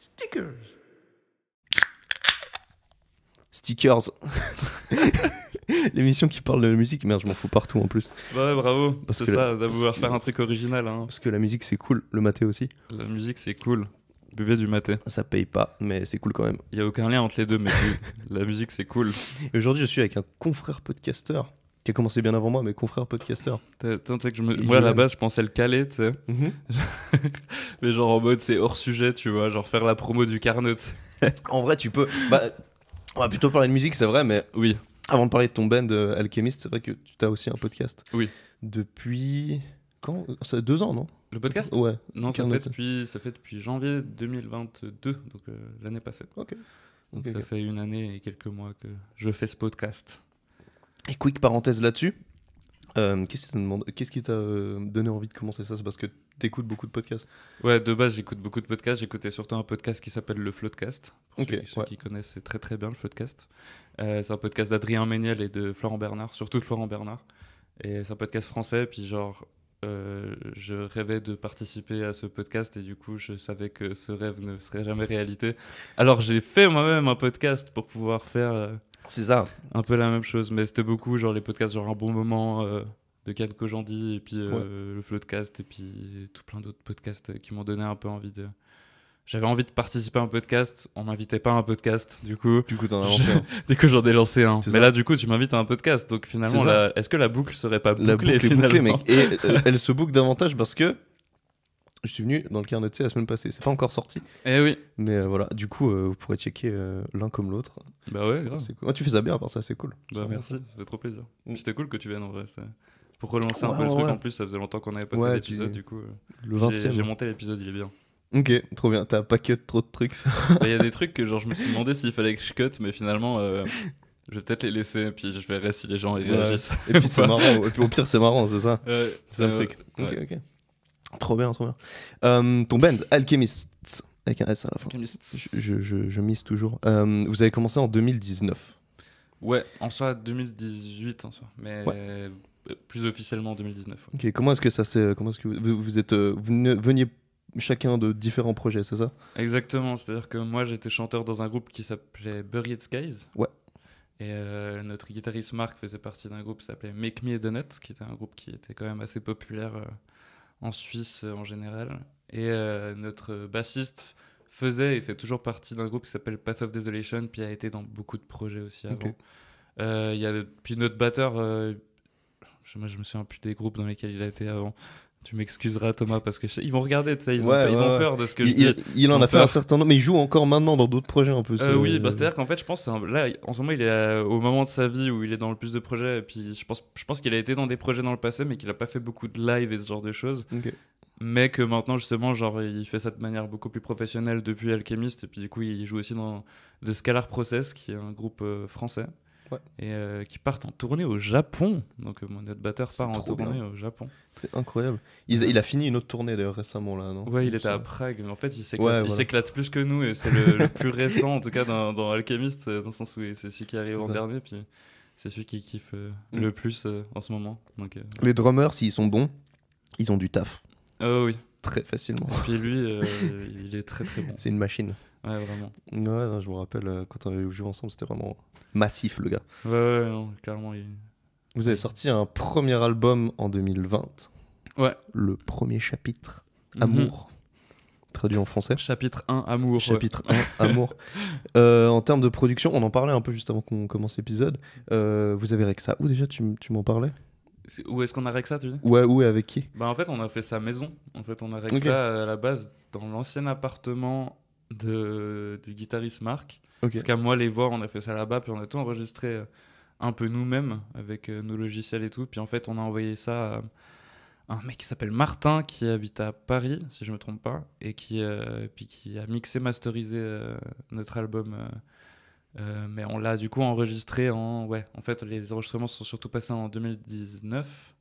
Stickers. Stickers. L'émission qui parle de la musique, merde, je m'en fous partout en plus. Bah ouais, bravo, c'est ça, d'avoir faire un truc original. Hein. Parce que la musique c'est cool, le maté aussi. La musique c'est cool. Buvez du maté. Ça paye pas, mais c'est cool quand même. Il y a aucun lien entre les deux, mais la musique c'est cool. Aujourd'hui, je suis avec un confrère podcasteur commencé bien avant moi, mes confrères podcasteurs. que je Moi, à la base, je pensais le caler, tu sais. Mhm. Mais genre en mode, c'est hors sujet, tu vois, genre faire la promo du Carnot. en vrai, tu peux. Bah, on va plutôt parler de musique, c'est vrai, mais. Oui. Avant de parler de ton band euh, Alchemist, c'est vrai que tu as aussi un podcast. Oui. Depuis. Quand Ça fait deux ans, non le podcast Ouais. Non, ça fait, depuis, ça fait depuis janvier 2022, donc euh, l'année passée. Ok. Donc ça fait une année et quelques mois que je fais ce podcast. Et quick parenthèse là-dessus. Euh, qu'est-ce, qui t'a euh, donné envie de commencer ça C'est parce que t'écoutes beaucoup de podcasts. Ouais, de base, j'écoute beaucoup de podcasts. J'écoutais surtout un podcast qui s'appelle le Floodcast. Pour ceux, qui connaissent, c'est très très bien le Floodcast. Euh, c'est un podcast d'Adrien Méniel et de Florent Bernard, surtout de Florent Bernard. Et c'est un podcast français. Puis genre, je rêvais de participer à ce podcast et du coup, je savais que ce rêve ne serait jamais réalité. Alors, j'ai fait moi-même un podcast pour pouvoir faire c'est ça. Un peu la même chose, mais c'était beaucoup genre les podcasts genre un bon moment euh, de Ken Kojandi et puis euh, le Flow le Cast et puis tout plein d'autres podcasts euh, qui m'ont donné un peu envie de. J'avais envie de participer à un podcast, on m'invitait pas à un podcast, du coup. Du coup, t'en as lancé du coup, j'en ai lancé un. Mais là, du coup, tu m'invites à un podcast, donc finalement, est-ce que la boucle serait pas bouclée La boucle est bouclée, mec. Et elle se boucle davantage parce que je suis venu dans le carnet de la semaine passée, c'est pas encore sorti. Eh oui. Mais euh, voilà, du coup, euh, vous pourrez checker euh, l'un comme l'autre. Bah ouais, grave. Cool. Ah, tu fais ça bien, à part ça, c'est cool. Bah merci, ça fait trop plaisir. Mm. C'était cool que tu viennes en vrai. Pour relancer un peu le truc en plus, ça faisait longtemps qu'on n'avait pas fait d'épisode, du coup. le 20 J'ai hein. monté l'épisode, il est bien. Ok, trop bien. T'as pas cut trop de trucs, bah, Il y a des trucs que genre je me suis demandé s'il fallait que je cut, mais finalement. je vais peut-être les laisser et puis je verrai si les gens réagissent. Et puis c'est marrant, et puis au pire c'est marrant, c'est ça. c'est un truc. ok, ok. Trop bien, trop bien. Euh, ton band, Alchemists, avec un S à la fin. Alchemists. Je, je, je, mise toujours. Euh, vous avez commencé en 2019. Ouais, en soi 2018 en soit, mais euh, plus officiellement en 2019. Ok, comment est-ce que ça s'est. Comment est-ce que vous, vous êtes. veniez chacun de différents projets, c'est ça Exactement, c'est-à-dire que moi j'étais chanteur dans un groupe qui s'appelait Buried Skies. Ouais. Et notre guitariste Marc faisait partie d'un groupe qui s'appelait Make Me a Donut, qui était un groupe qui était quand même assez populaire en Suisse euh, en général. Et euh, notre bassiste faisait et fait toujours partie d'un groupe qui s'appelle Path of Desolation, puis a été dans beaucoup de projets aussi avant. Euh, y a le, puis notre batteur, je, je me souviens plus des groupes dans lesquels il a été avant, tu m'excuseras Thomas parce que ils vont regarder, de ils, ont, peur de ce que je dis. Il, en a fait un certain nombre, mais il joue encore maintenant dans d'autres projets un peu. Euh, oui, bah, c'est-à-dire qu'en fait, je pense, là, en ce moment, il est euh, au moment de sa vie où il est dans le plus de projets, et puis je pense, je pense qu'il a été dans des projets dans le passé, mais qu'il n'a pas fait beaucoup de live et ce genre de choses. Mais que maintenant, justement, genre, il fait ça de manière beaucoup plus professionnelle depuis Alchemist, et puis du coup, il joue aussi dans The Scalar Process, qui est un groupe euh, français et euh, qui partent en tournée au Japon. Donc euh, notre batteur part en tournée au Japon. C'est incroyable. Il, a fini une autre tournée d'ailleurs récemment là, non Ouais, il était à Prague, mais en fait il s'éclate, plus que nous et c'est le, plus récent en tout cas dans, Alchemist, euh, dans le sens où c'est celui qui arrive en dernier puis c'est celui qui kiffe mm. le plus en ce moment. Donc, Les drummers, s'ils sont bons, ils ont du taf. Oh oui. Très facilement. Et puis lui, il est très très bon. C'est une machine. Ouais, vraiment. Ouais, je vous rappelle, euh, quand on avait joué ensemble, c'était vraiment massif, le gars. Ouais, ouais, clairement. Vous avez sorti un premier album en 2020. Ouais. Le premier chapitre, mhm. Amour. Traduit en français. Chapitre 1, Amour. Chapitre 1, Amour. Euh, en termes de production, on en parlait un peu juste avant qu'on commence l'épisode. Euh, vous avez Rexa. Où déjà tu, tu m'en parlais Où est-ce qu'on a Rexa, tu dis Ouais, où et avec qui Bah en fait, on a fait sa maison. En fait, on a Rexa à la base dans l'ancien appartement de, du guitariste Marc. en Parce qu'à moi, les voix, on a fait ça là-bas, puis on a tout enregistré euh, un peu nous-mêmes avec euh, nos logiciels et tout. Puis en fait, on a envoyé ça à un mec qui s'appelle Martin, qui habite à Paris, si je ne me trompe pas, et qui, euh, puis qui a mixé, masterisé notre album. mais on l'a du coup enregistré en. Ouais, en fait, les enregistrements se sont surtout passés en 2019.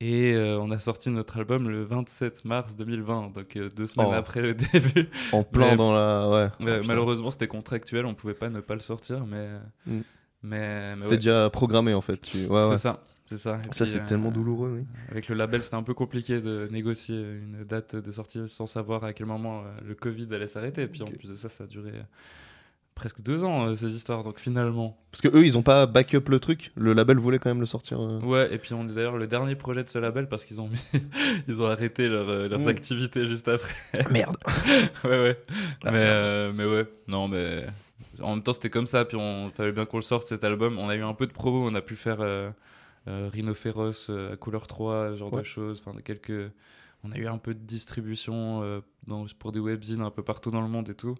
Et euh, on a sorti notre album le 27 mars 2020, donc euh, deux semaines oh. après le début. En plein dans la. Ouais. Ah, malheureusement, c'était contractuel, on pouvait pas ne pas le sortir, mais. Mm. mais, c'était déjà programmé en fait. Tu... Ouais, c'est ça. C'est ça. ça, c'est tellement euh, douloureux. Oui. Avec le label, c'était un peu compliqué de négocier une date de sortie sans savoir à quel moment le Covid allait s'arrêter. Et puis en plus de ça, ça a duré presque deux ans euh, ces histoires donc finalement parce que eux ils ont pas backup le truc le label voulait quand même le sortir euh. ouais et puis on est d'ailleurs le dernier projet de ce label parce qu'ils ont mis... ils ont arrêté euh, leurs mmh. activités juste après merde ouais ouais mais, mais ouais non mais en même temps c'était comme ça puis on fallait bien qu'on le sorte cet album on a eu un peu de promo on a pu faire Rhino Féroce à couleur 3 genre de choses enfin quelques on a eu un peu de distribution dans... pour des webzines un peu partout dans le monde et tout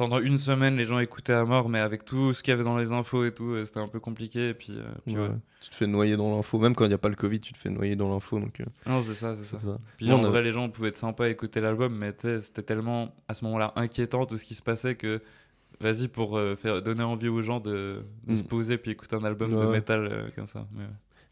pendant une semaine, les gens écoutaient à mort, mais avec tout ce qu'il y avait dans les infos et tout, euh, c'était un peu compliqué. puis, euh, Tu te fais noyer dans l'info, même quand il n'y a pas le Covid, tu te fais noyer dans l'info. Donc, euh. Non, c'est ça, c'est ça. Puis en vrai, les gens pouvaient être sympas à écouter l'album, mais c'était tellement à ce moment-là inquiétant tout ce qui se passait que vas-y pour faire, donner envie aux gens de, mm. se poser puis écouter un album de métal comme ça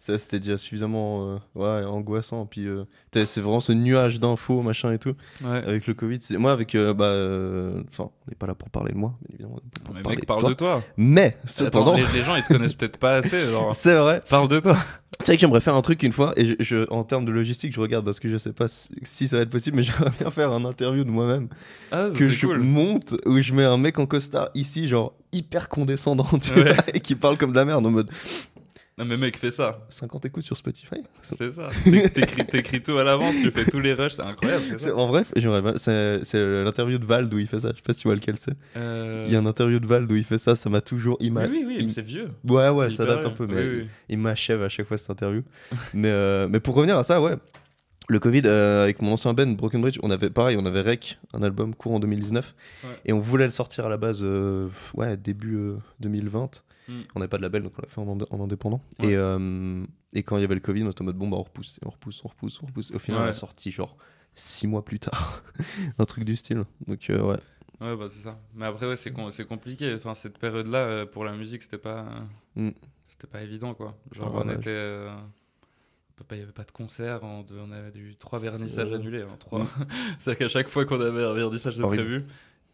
ça c'était déjà suffisamment euh, ouais, angoissant. Puis euh, c'est vraiment ce nuage d'infos, machin et tout. Avec le Covid, moi avec euh, bah, enfin, on n'est pas là pour parler de moi, mais évidemment. mais mec, parle de toi. Mais cependant, les, gens ils te connaissent peut-être pas assez. C'est vrai. Parle de toi. Tu sais que j'aimerais faire un truc une fois, et je, en termes de logistique, je regarde parce que je sais pas si, ça va être possible, mais j'aimerais bien faire un interview de moi-même. Ah, que je monte, où je mets un mec en costard ici, genre hyper condescendant, et qui parle comme de la merde en mode non mais mec, fait ça. 50 écoutes sur Spotify. Fais ça. T'écris, t'écris tout à l'avance tu fais tous les rushs, c'est incroyable. En vrai, c'est l'interview de Vald où il fait ça. Je sais pas si tu vois lequel c'est. Euh. Il y a un interview de Vald où il fait ça. Ça m'a toujours. Il Oui, oui, c'est vieux. Ouais, ouais, ça date un peu, mais il m'achève à chaque fois cette interview. mais, euh, mais pour revenir à ça, ouais. Le Covid, euh, avec mon ancien band Broken Bridge, on avait pareil, on avait Rec, un album court en 2019, et on voulait le sortir à la base, ouais, début 2020. Mm. On n'avait pas de label, donc on l'a fait en, indépendant. Et, euh, et, quand il y avait le Covid, on était en mode bon, bah on repousse, on repousse, on repousse, au final, la on sorti genre six mois plus tard, un truc du style. Donc euh, ouais. Ouais, bah c'est ça. Mais après, ouais, c'est compliqué. Enfin, cette période-là, euh, pour la musique, c'était pas. Mm. C'était pas évident, quoi. Genre, on était bah, il n'y avait pas de concert, on, avait eu trois vernissages annulés. Hein, trois. Mm. C'est-à-dire qu'à chaque fois qu'on avait un vernissage de prévu,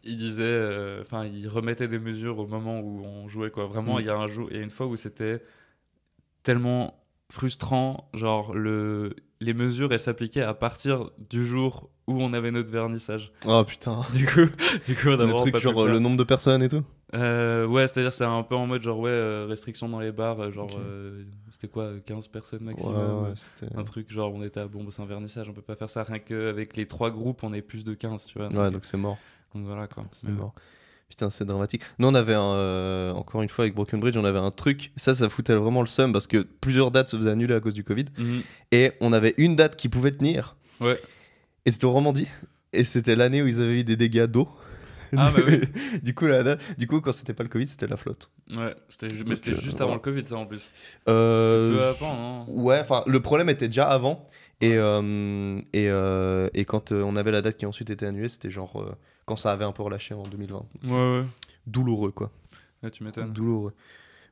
il disait, euh, enfin, il remettait des mesures au moment où on jouait, quoi. Vraiment, mm. il y a un jour, et une fois où c'était tellement frustrant, genre le, les mesures s'appliquaient à partir du jour où on avait notre vernissage. Oh putain. Du coup, du coup, on a le truc genre le nombre de personnes et tout. Euh, ouais, c'est-à-dire c'est un peu en mode genre ouais euh, restriction dans les bars, genre c'était quoi 15 personnes maximum. un truc genre on était à bon bah, c'est un vernissage, on peut pas faire ça rien qu'avec les trois groupes on est plus de 15 tu vois. ouais donc c'est mort. Donc voilà quoi. C'est Putain, c'est dramatique. Nous, on avait euh, encore une fois avec Broken Bridge, on avait un truc. Ça, ça foutait vraiment le seum parce que plusieurs dates se faisaient annuler à cause du Covid. Mhm. Et on avait une date qui pouvait tenir. Ouais. Et c'était au Romandie. Et c'était l'année où ils avaient eu des dégâts d'eau. Ah, bah oui. du, coup, la du coup, quand c'était pas le Covid, c'était la flotte. Ouais, mais c'était euh, juste avant le Covid, ça en plus. Euh... Peu avant, non hein. Ouais, enfin, le problème était déjà avant. Et, euh, et, et, quand on avait la date qui ensuite était annulée, c'était genre quand ça avait un peu relâché en 2020. ouais, ouais. Douloureux, quoi. Ouais, tu m'étonnes. Douloureux.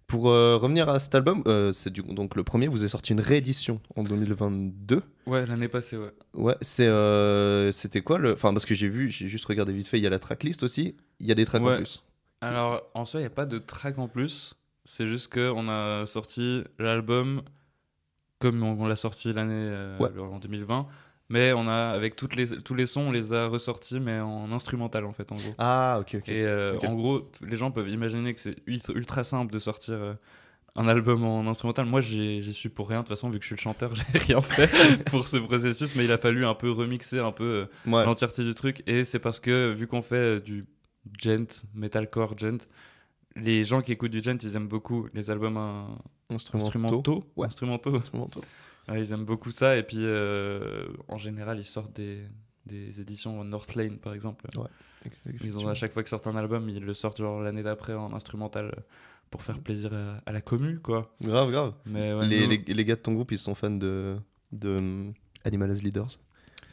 Pour euh, revenir à cet album, euh, c'est donc le premier, vous avez sorti une réédition en 2022. Ouais, l'année passée, ouais. Ouais, c'est, euh, c'était quoi le. Enfin, parce que j'ai vu, j'ai juste regardé vite fait, il y a la tracklist aussi, il y a des tracks en plus. Alors, en soi, il n'y a pas de track en plus, c'est juste qu'on a sorti l'album comme on, l'a sorti l'année ouais. en 2020, mais on a, avec toutes les, tous les sons, on les a ressortis, mais en instrumental en fait, en gros. Ah, ok, ok. Et euh, en gros, les gens peuvent imaginer que c'est ultra simple de sortir euh, un album en instrumental. Moi, j'y suis pour rien, de toute façon, vu que je suis le chanteur, j'ai rien fait pour ce processus, mais il a fallu un peu remixer un peu euh, l'entièreté du truc. Et c'est parce que, vu qu'on fait du gent, metalcore gent, les gens qui écoutent du gent, ils aiment beaucoup les albums instrumentaux. instrumentaux. instrumentaux ils aiment beaucoup ça. Et puis, euh, en général, ils sortent des, des éditions Northlane, par exemple. Ouais, ils ont à chaque fois qu'ils sortent un album, ils le sortent genre l'année d'après en instrumental pour faire plaisir à, la commu, quoi. Grave, grave. Mais les, les, gars de ton groupe, ils sont fans de, de euh, Animal as Leaders,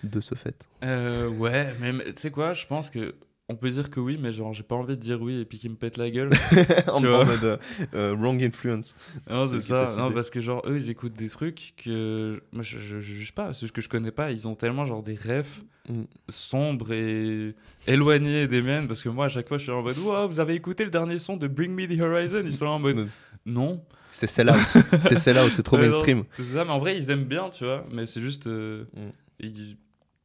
de ce fait. Euh, ouais, mais tu sais quoi, je pense que on peut dire que oui, mais genre, j'ai pas envie de dire oui et puis qu'ils me pète la gueule. en mode euh, euh, wrong influence. Non, c'est ça. parce que genre, eux, ils écoutent des trucs que moi, je, je, je juge pas. C'est ce que je connais pas. Ils ont tellement genre des rêves mm. sombres et éloignés des miennes. Parce que moi, à chaque fois, je suis en mode, wow, vous avez écouté le dernier son de Bring Me the Horizon Ils sont en mode, mm. non. C'est sell-out. c'est sell-out. C'est trop mainstream. C'est ça, mais en vrai, ils aiment bien, tu vois. Mais c'est juste. Euh, mm. ils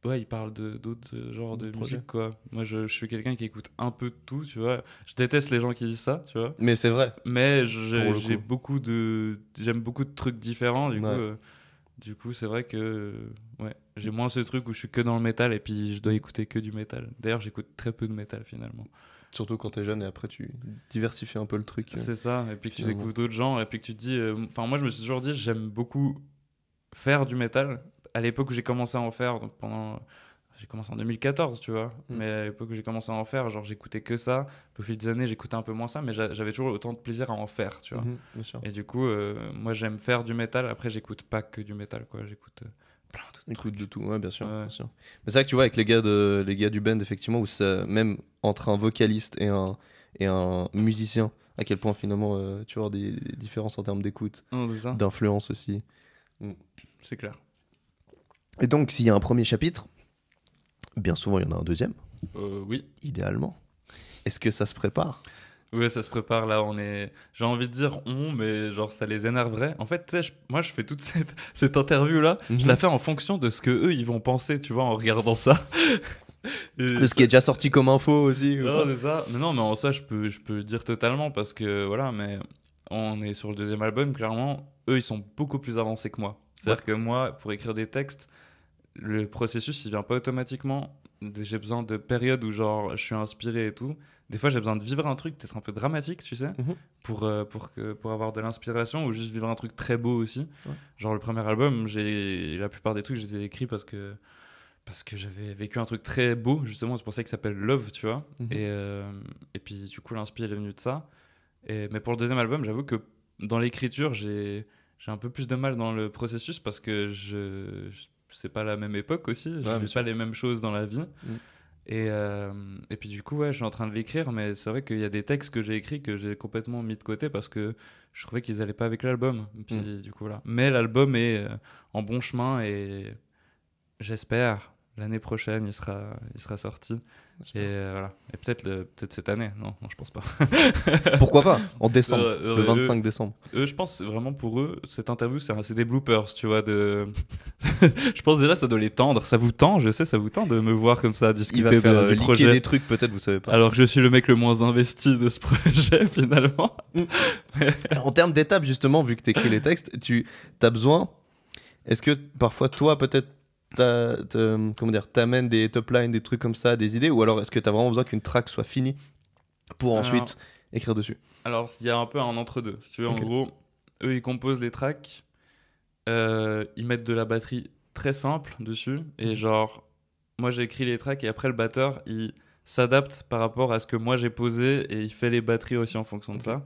ouais, il parle d'autres euh, genres de, musique, quoi. Moi, je, suis quelqu'un qui écoute un peu de tout, tu vois. Je déteste les gens qui disent ça, tu vois. Mais c'est vrai. Mais j'ai beaucoup de, j'aime beaucoup de trucs différents, du coup. Euh, du coup, c'est vrai que ouais, j'ai moins ce truc où je suis que dans le métal et puis je dois écouter que du métal. D'ailleurs, j'écoute très peu de métal finalement. Surtout quand t'es jeune et après tu diversifies un peu le truc. Euh, c'est ça, et puis que tu découvres d'autres gens. et puis que tu te dis. Enfin, moi je me suis toujours dit, j'aime beaucoup faire du métal à l'époque où j'ai commencé à en faire, donc pendant. J'ai commencé en 2014, tu vois. Mm. Mais à l'époque où j'ai commencé à en faire, genre j'écoutais que ça. Au fil des années, j'écoutais un peu moins ça, mais j'avais toujours autant de plaisir à en faire, tu vois. Mm-hmm, et du coup, euh, moi j'aime faire du métal. Après, j'écoute pas que du métal, quoi. J'écoute euh, plein de trucs. de tout, ouais, bien sûr. sûr. Mais c'est vrai que tu vois, avec les gars, de, les gars du band, effectivement, où ça, même entre un vocaliste et un, et un musicien, à quel point finalement euh, tu vois des, différences en termes d'écoute, d'influence aussi. Mm. C'est clair. Et donc, s'il y a un premier chapitre, bien souvent, il y en a un deuxième. Euh, oui. Idéalement. Est-ce que ça se prépare oui, ça se prépare là. On est, j'ai envie de dire on, mais genre ça les énerverait. En fait, moi je fais toute cette, cette interview là, je la mhm. fais en fonction de ce que eux ils vont penser, tu vois, en regardant ça. de ce qui est déjà sorti comme info aussi. Non, c'est ça. Mais non, mais en ça je peux, je peux dire totalement parce que voilà, mais on est sur le deuxième album, clairement. Eux ils sont beaucoup plus avancés que moi. C'est-à-dire que moi, pour écrire des textes, le processus, il vient pas automatiquement. J'ai besoin de périodes où, genre, je suis inspiré et tout. Des fois, j'ai besoin de vivre un truc peut-être un peu dramatique, tu sais, mhm. pour, euh, pour, que, pour avoir de l'inspiration ou juste vivre un truc très beau aussi. Genre, le premier album, la plupart des trucs, je les ai écrits parce que, parce que j'avais vécu un truc très beau, justement. C'est pour ça qu'il s'appelle Love, tu vois. Mhm. et, euh, et puis, du coup, l'inspiration est venue de ça. Et, mais pour le deuxième album, j'avoue que dans l'écriture, j'ai j'ai un peu plus de mal dans le processus parce que je, n'est c'est pas la même époque aussi, je ouais, pas les mêmes choses dans la vie. Mm. Et, euh, et, puis du coup, ouais, je suis en train de l'écrire, mais c'est vrai qu'il y a des textes que j'ai écrits que j'ai complètement mis de côté parce que je trouvais qu'ils n'allaient pas avec l'album. Puis mm. du coup, voilà Mais l'album est euh, en bon chemin et j'espère l'année prochaine il sera, il sera sorti. Et euh, voilà. Et peut-être peut-être cette année. Non, je pense pas. Pourquoi pas En décembre, euh, le 25 euh, décembre. je pense vraiment pour eux, cette interview, c'est des bloopers, tu vois. De... je pense déjà ça doit les tendre. Ça vous tend, je sais, ça vous tend de me voir comme ça discuter Il va faire, de, des trucs, peut-être, vous savez pas. Alors que je suis le mec le moins investi de ce projet finalement. Mm. En termes d'étapes, justement, vu que tu écris les textes, tu as besoin. Est-ce que parfois toi, peut-être comment t'amènes des top lines, des trucs comme ça, des idées, ou alors est-ce que t'as vraiment besoin qu'une track soit finie pour ensuite écrire dessus Alors, il y a un peu un entre-deux. tu en gros, eux, ils composent les tracks, euh, ils mettent de la batterie très simple dessus, et mhm. genre, moi, j'écris les tracks, et après, le batteur, il s'adapte par rapport à ce que moi j'ai posé, et il fait les batteries aussi en fonction de ça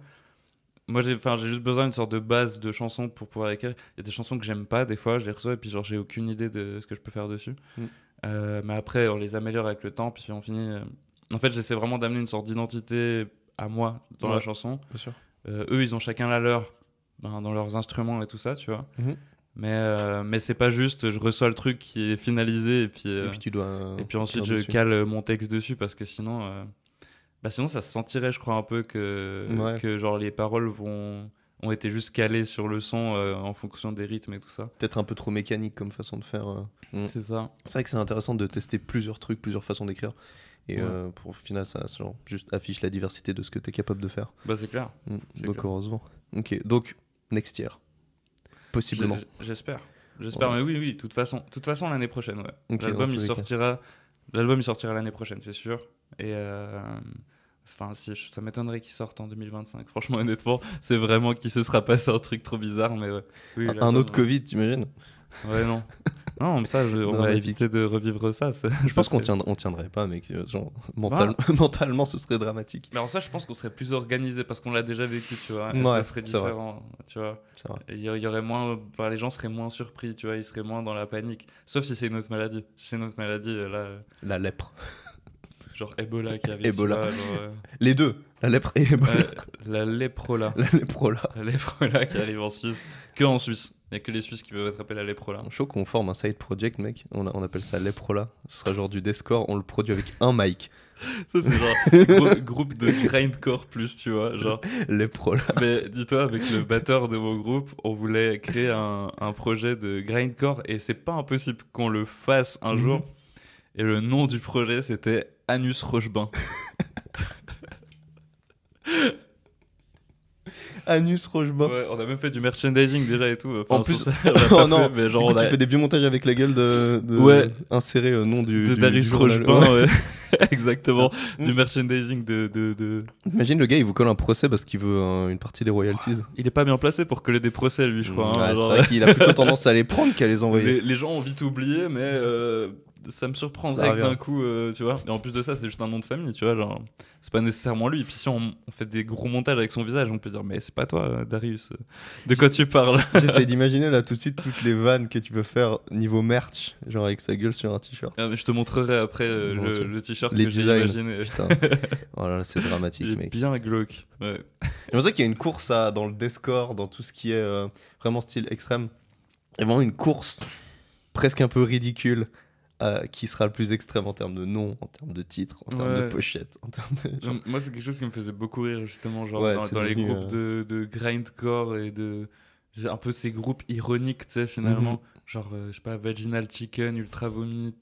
moi j'ai enfin j'ai juste besoin d'une sorte de base de chansons pour pouvoir écrire il y a des chansons que j'aime pas des fois je les reçois et puis genre j'ai aucune idée de ce que je peux faire dessus mm. euh, mais après on les améliore avec le temps puis on finit euh, en fait j'essaie vraiment d'amener une sorte d'identité à moi dans la chanson euh, eux ils ont chacun la leur ben, dans leurs instruments et tout ça tu vois mm-hmm. Mais, mais c'est pas juste, je reçois le truc qui est finalisé et puis, et puis, tu dois et puis ensuite je cale mon texte dessus parce que sinon bah sinon, ça se sentirait, je crois, un peu que, que genre, les paroles vont, ont été juste calées sur le son euh, en fonction des rythmes et tout ça. Peut-être un peu trop mécanique comme façon de faire. Euh, mm. C'est ça. C'est vrai que c'est intéressant de tester plusieurs trucs, plusieurs façons d'écrire. Et euh, pour au final, ça juste affiche la diversité de ce que tu es capable de faire. Bah, c'est clair. Mm. Donc, heureusement. Ok, donc, next year. Possiblement. J'espère. J'espère, mais oui, oui, de toute façon, toute façon l'année prochaine. Ouais. L'album, il sortira. L'album il sortira l'année prochaine, c'est sûr. Et euh, enfin, si, ça m'étonnerait qu'il sorte en 2025. Franchement, honnêtement, c'est vraiment qu'il se sera passé un truc trop bizarre. Mais un, autre Covid, t'imagines Ouais, non. Non, mais ça, on va éviter de revivre ça. je pense qu'on tiendrait, tiendrait pas, mais euh, bah. mentalement, ce serait dramatique. Mais en ça, je pense qu'on serait plus organisé parce qu'on l'a déjà vécu, tu vois. ça serait différent, tu vois. Il y, aurait moins, les gens seraient moins surpris, tu vois. Ils seraient moins dans la panique. Sauf si c'est une autre maladie. c'est une autre maladie, euh, là. La lèpre genre Ebola qui avait Ebola. Euh, les deux, la lèpre et Ebola. Euh, la léprola. La léprola. La qui arrive en Suisse. Que en Suisse. Il n'y a que les Suisses qui peuvent être appelés la léprola. Chaud qu'on forme un side project, mec. On, on appelle ça léprola. Ce sera genre du Descore, on le produit avec un mic. ça, c'est genre groupe de grindcore plus, tu vois. Genre. Léprola. Mais dis-toi, avec le batteur de mon groupe, on voulait créer un, un projet de grindcore et c'est pas impossible qu'on le fasse un mhm. jour et le nom du projet, c'était Anus Rochebain. Anus Rochebain. on a même fait du merchandising déjà et tout. en plus, tu fais des vieux montages avec la gueule de, insérer euh, le nom du. De Rochebain, Exactement. Du mm. merchandising de, Imagine le gars, il vous colle un procès parce qu'il veut une partie des royalties. Il est pas bien placé pour coller des procès, lui, je crois. Hein, mm. C'est vrai qu'il a plutôt tendance à les prendre qu'à les envoyer. Les, gens ont vite oublié, mais. Euh, ça me surprendrait d'un coup, euh, tu vois. Et en plus de ça, c'est juste un nom de famille, tu vois. Genre, c'est pas nécessairement lui. Et puis si on, fait des gros montages avec son visage, on peut dire, mais c'est pas toi, euh, Darius. Euh, de quoi tu parles J'essaie d'imaginer là tout de suite toutes les vannes que tu peux faire niveau merch, genre avec sa gueule sur un t-shirt. je te montrerai après le, t-shirt que j'ai imaginé. Putain. Oh c'est dramatique, Bien glauque. Ouais. C'est qu'il y a une course à, dans le Discord, dans tout ce qui est vraiment style extrême. Il vraiment une course presque un peu ridicule euh, qui sera le plus extrême en termes de nom, en termes de titre, en termes de pochette. Moi, c'est quelque chose qui me faisait beaucoup rire, justement, genre dans, les groupes euh, de, grindcore et de. Un peu ces groupes ironiques, tu sais, finalement. Mhm. Genre, euh, je sais pas, Vaginal Chicken, Ultra Vomit.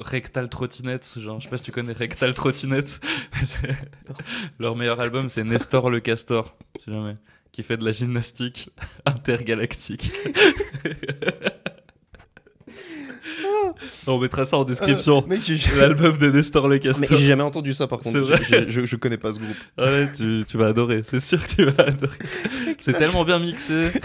Rectal Trottinette, genre je sais pas si tu connais Rectal Trottinette. Leur meilleur album c'est Nestor le Castor, si jamais, qui fait de la gymnastique intergalactique. On mettra ça en euh, description. L'album de Nestor Le Mais j'ai jamais entendu ça par contre. je, connais pas ce groupe. Ah ouais, tu, vas adorer. C'est sûr que tu vas adorer. C'est tellement bien mixé.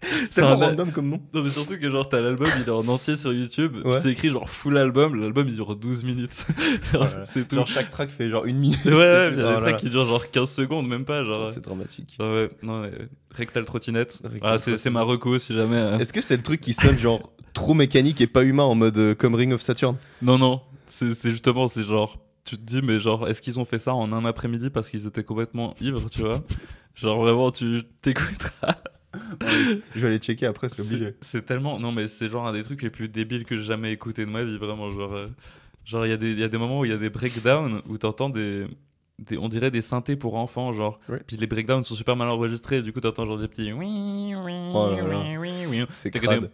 C'est tellement random comme nom. Non, mais surtout que genre, t'as l'album, il est en entier sur YouTube. C'est écrit genre full album. L'album il dure 12 minutes. C'est tout. Genre chaque track fait genre une minute. Ouais, il y a des tracks qui durent genre 15 secondes, même pas. Genre... C'est dramatique. ouais, non, Rectal ah, trottinette. c'est ma reco si jamais. Euh. Est-ce que c'est le truc qui sonne genre trop mécanique et pas humain en mode euh, comme Ring of Saturn. Non, non, c'est justement, c'est genre, tu te dis, mais genre, est-ce qu'ils ont fait ça en un après-midi parce qu'ils étaient complètement ivres, tu vois Genre, vraiment, tu t'écouteras. je vais aller checker après, c'est obligé. C'est tellement. Non, mais c'est genre un des trucs les plus débiles que j'ai jamais écouté de ma vie, vraiment. Genre, euh, genre il y, y, a des moments où il y a des breakdowns où t'entends des, des. On dirait des synthés pour enfants, genre. Puis les breakdowns sont super mal enregistrés, du coup t'entends genre des petits. Oui, oui, oh oui, oui, oui. C'est crade.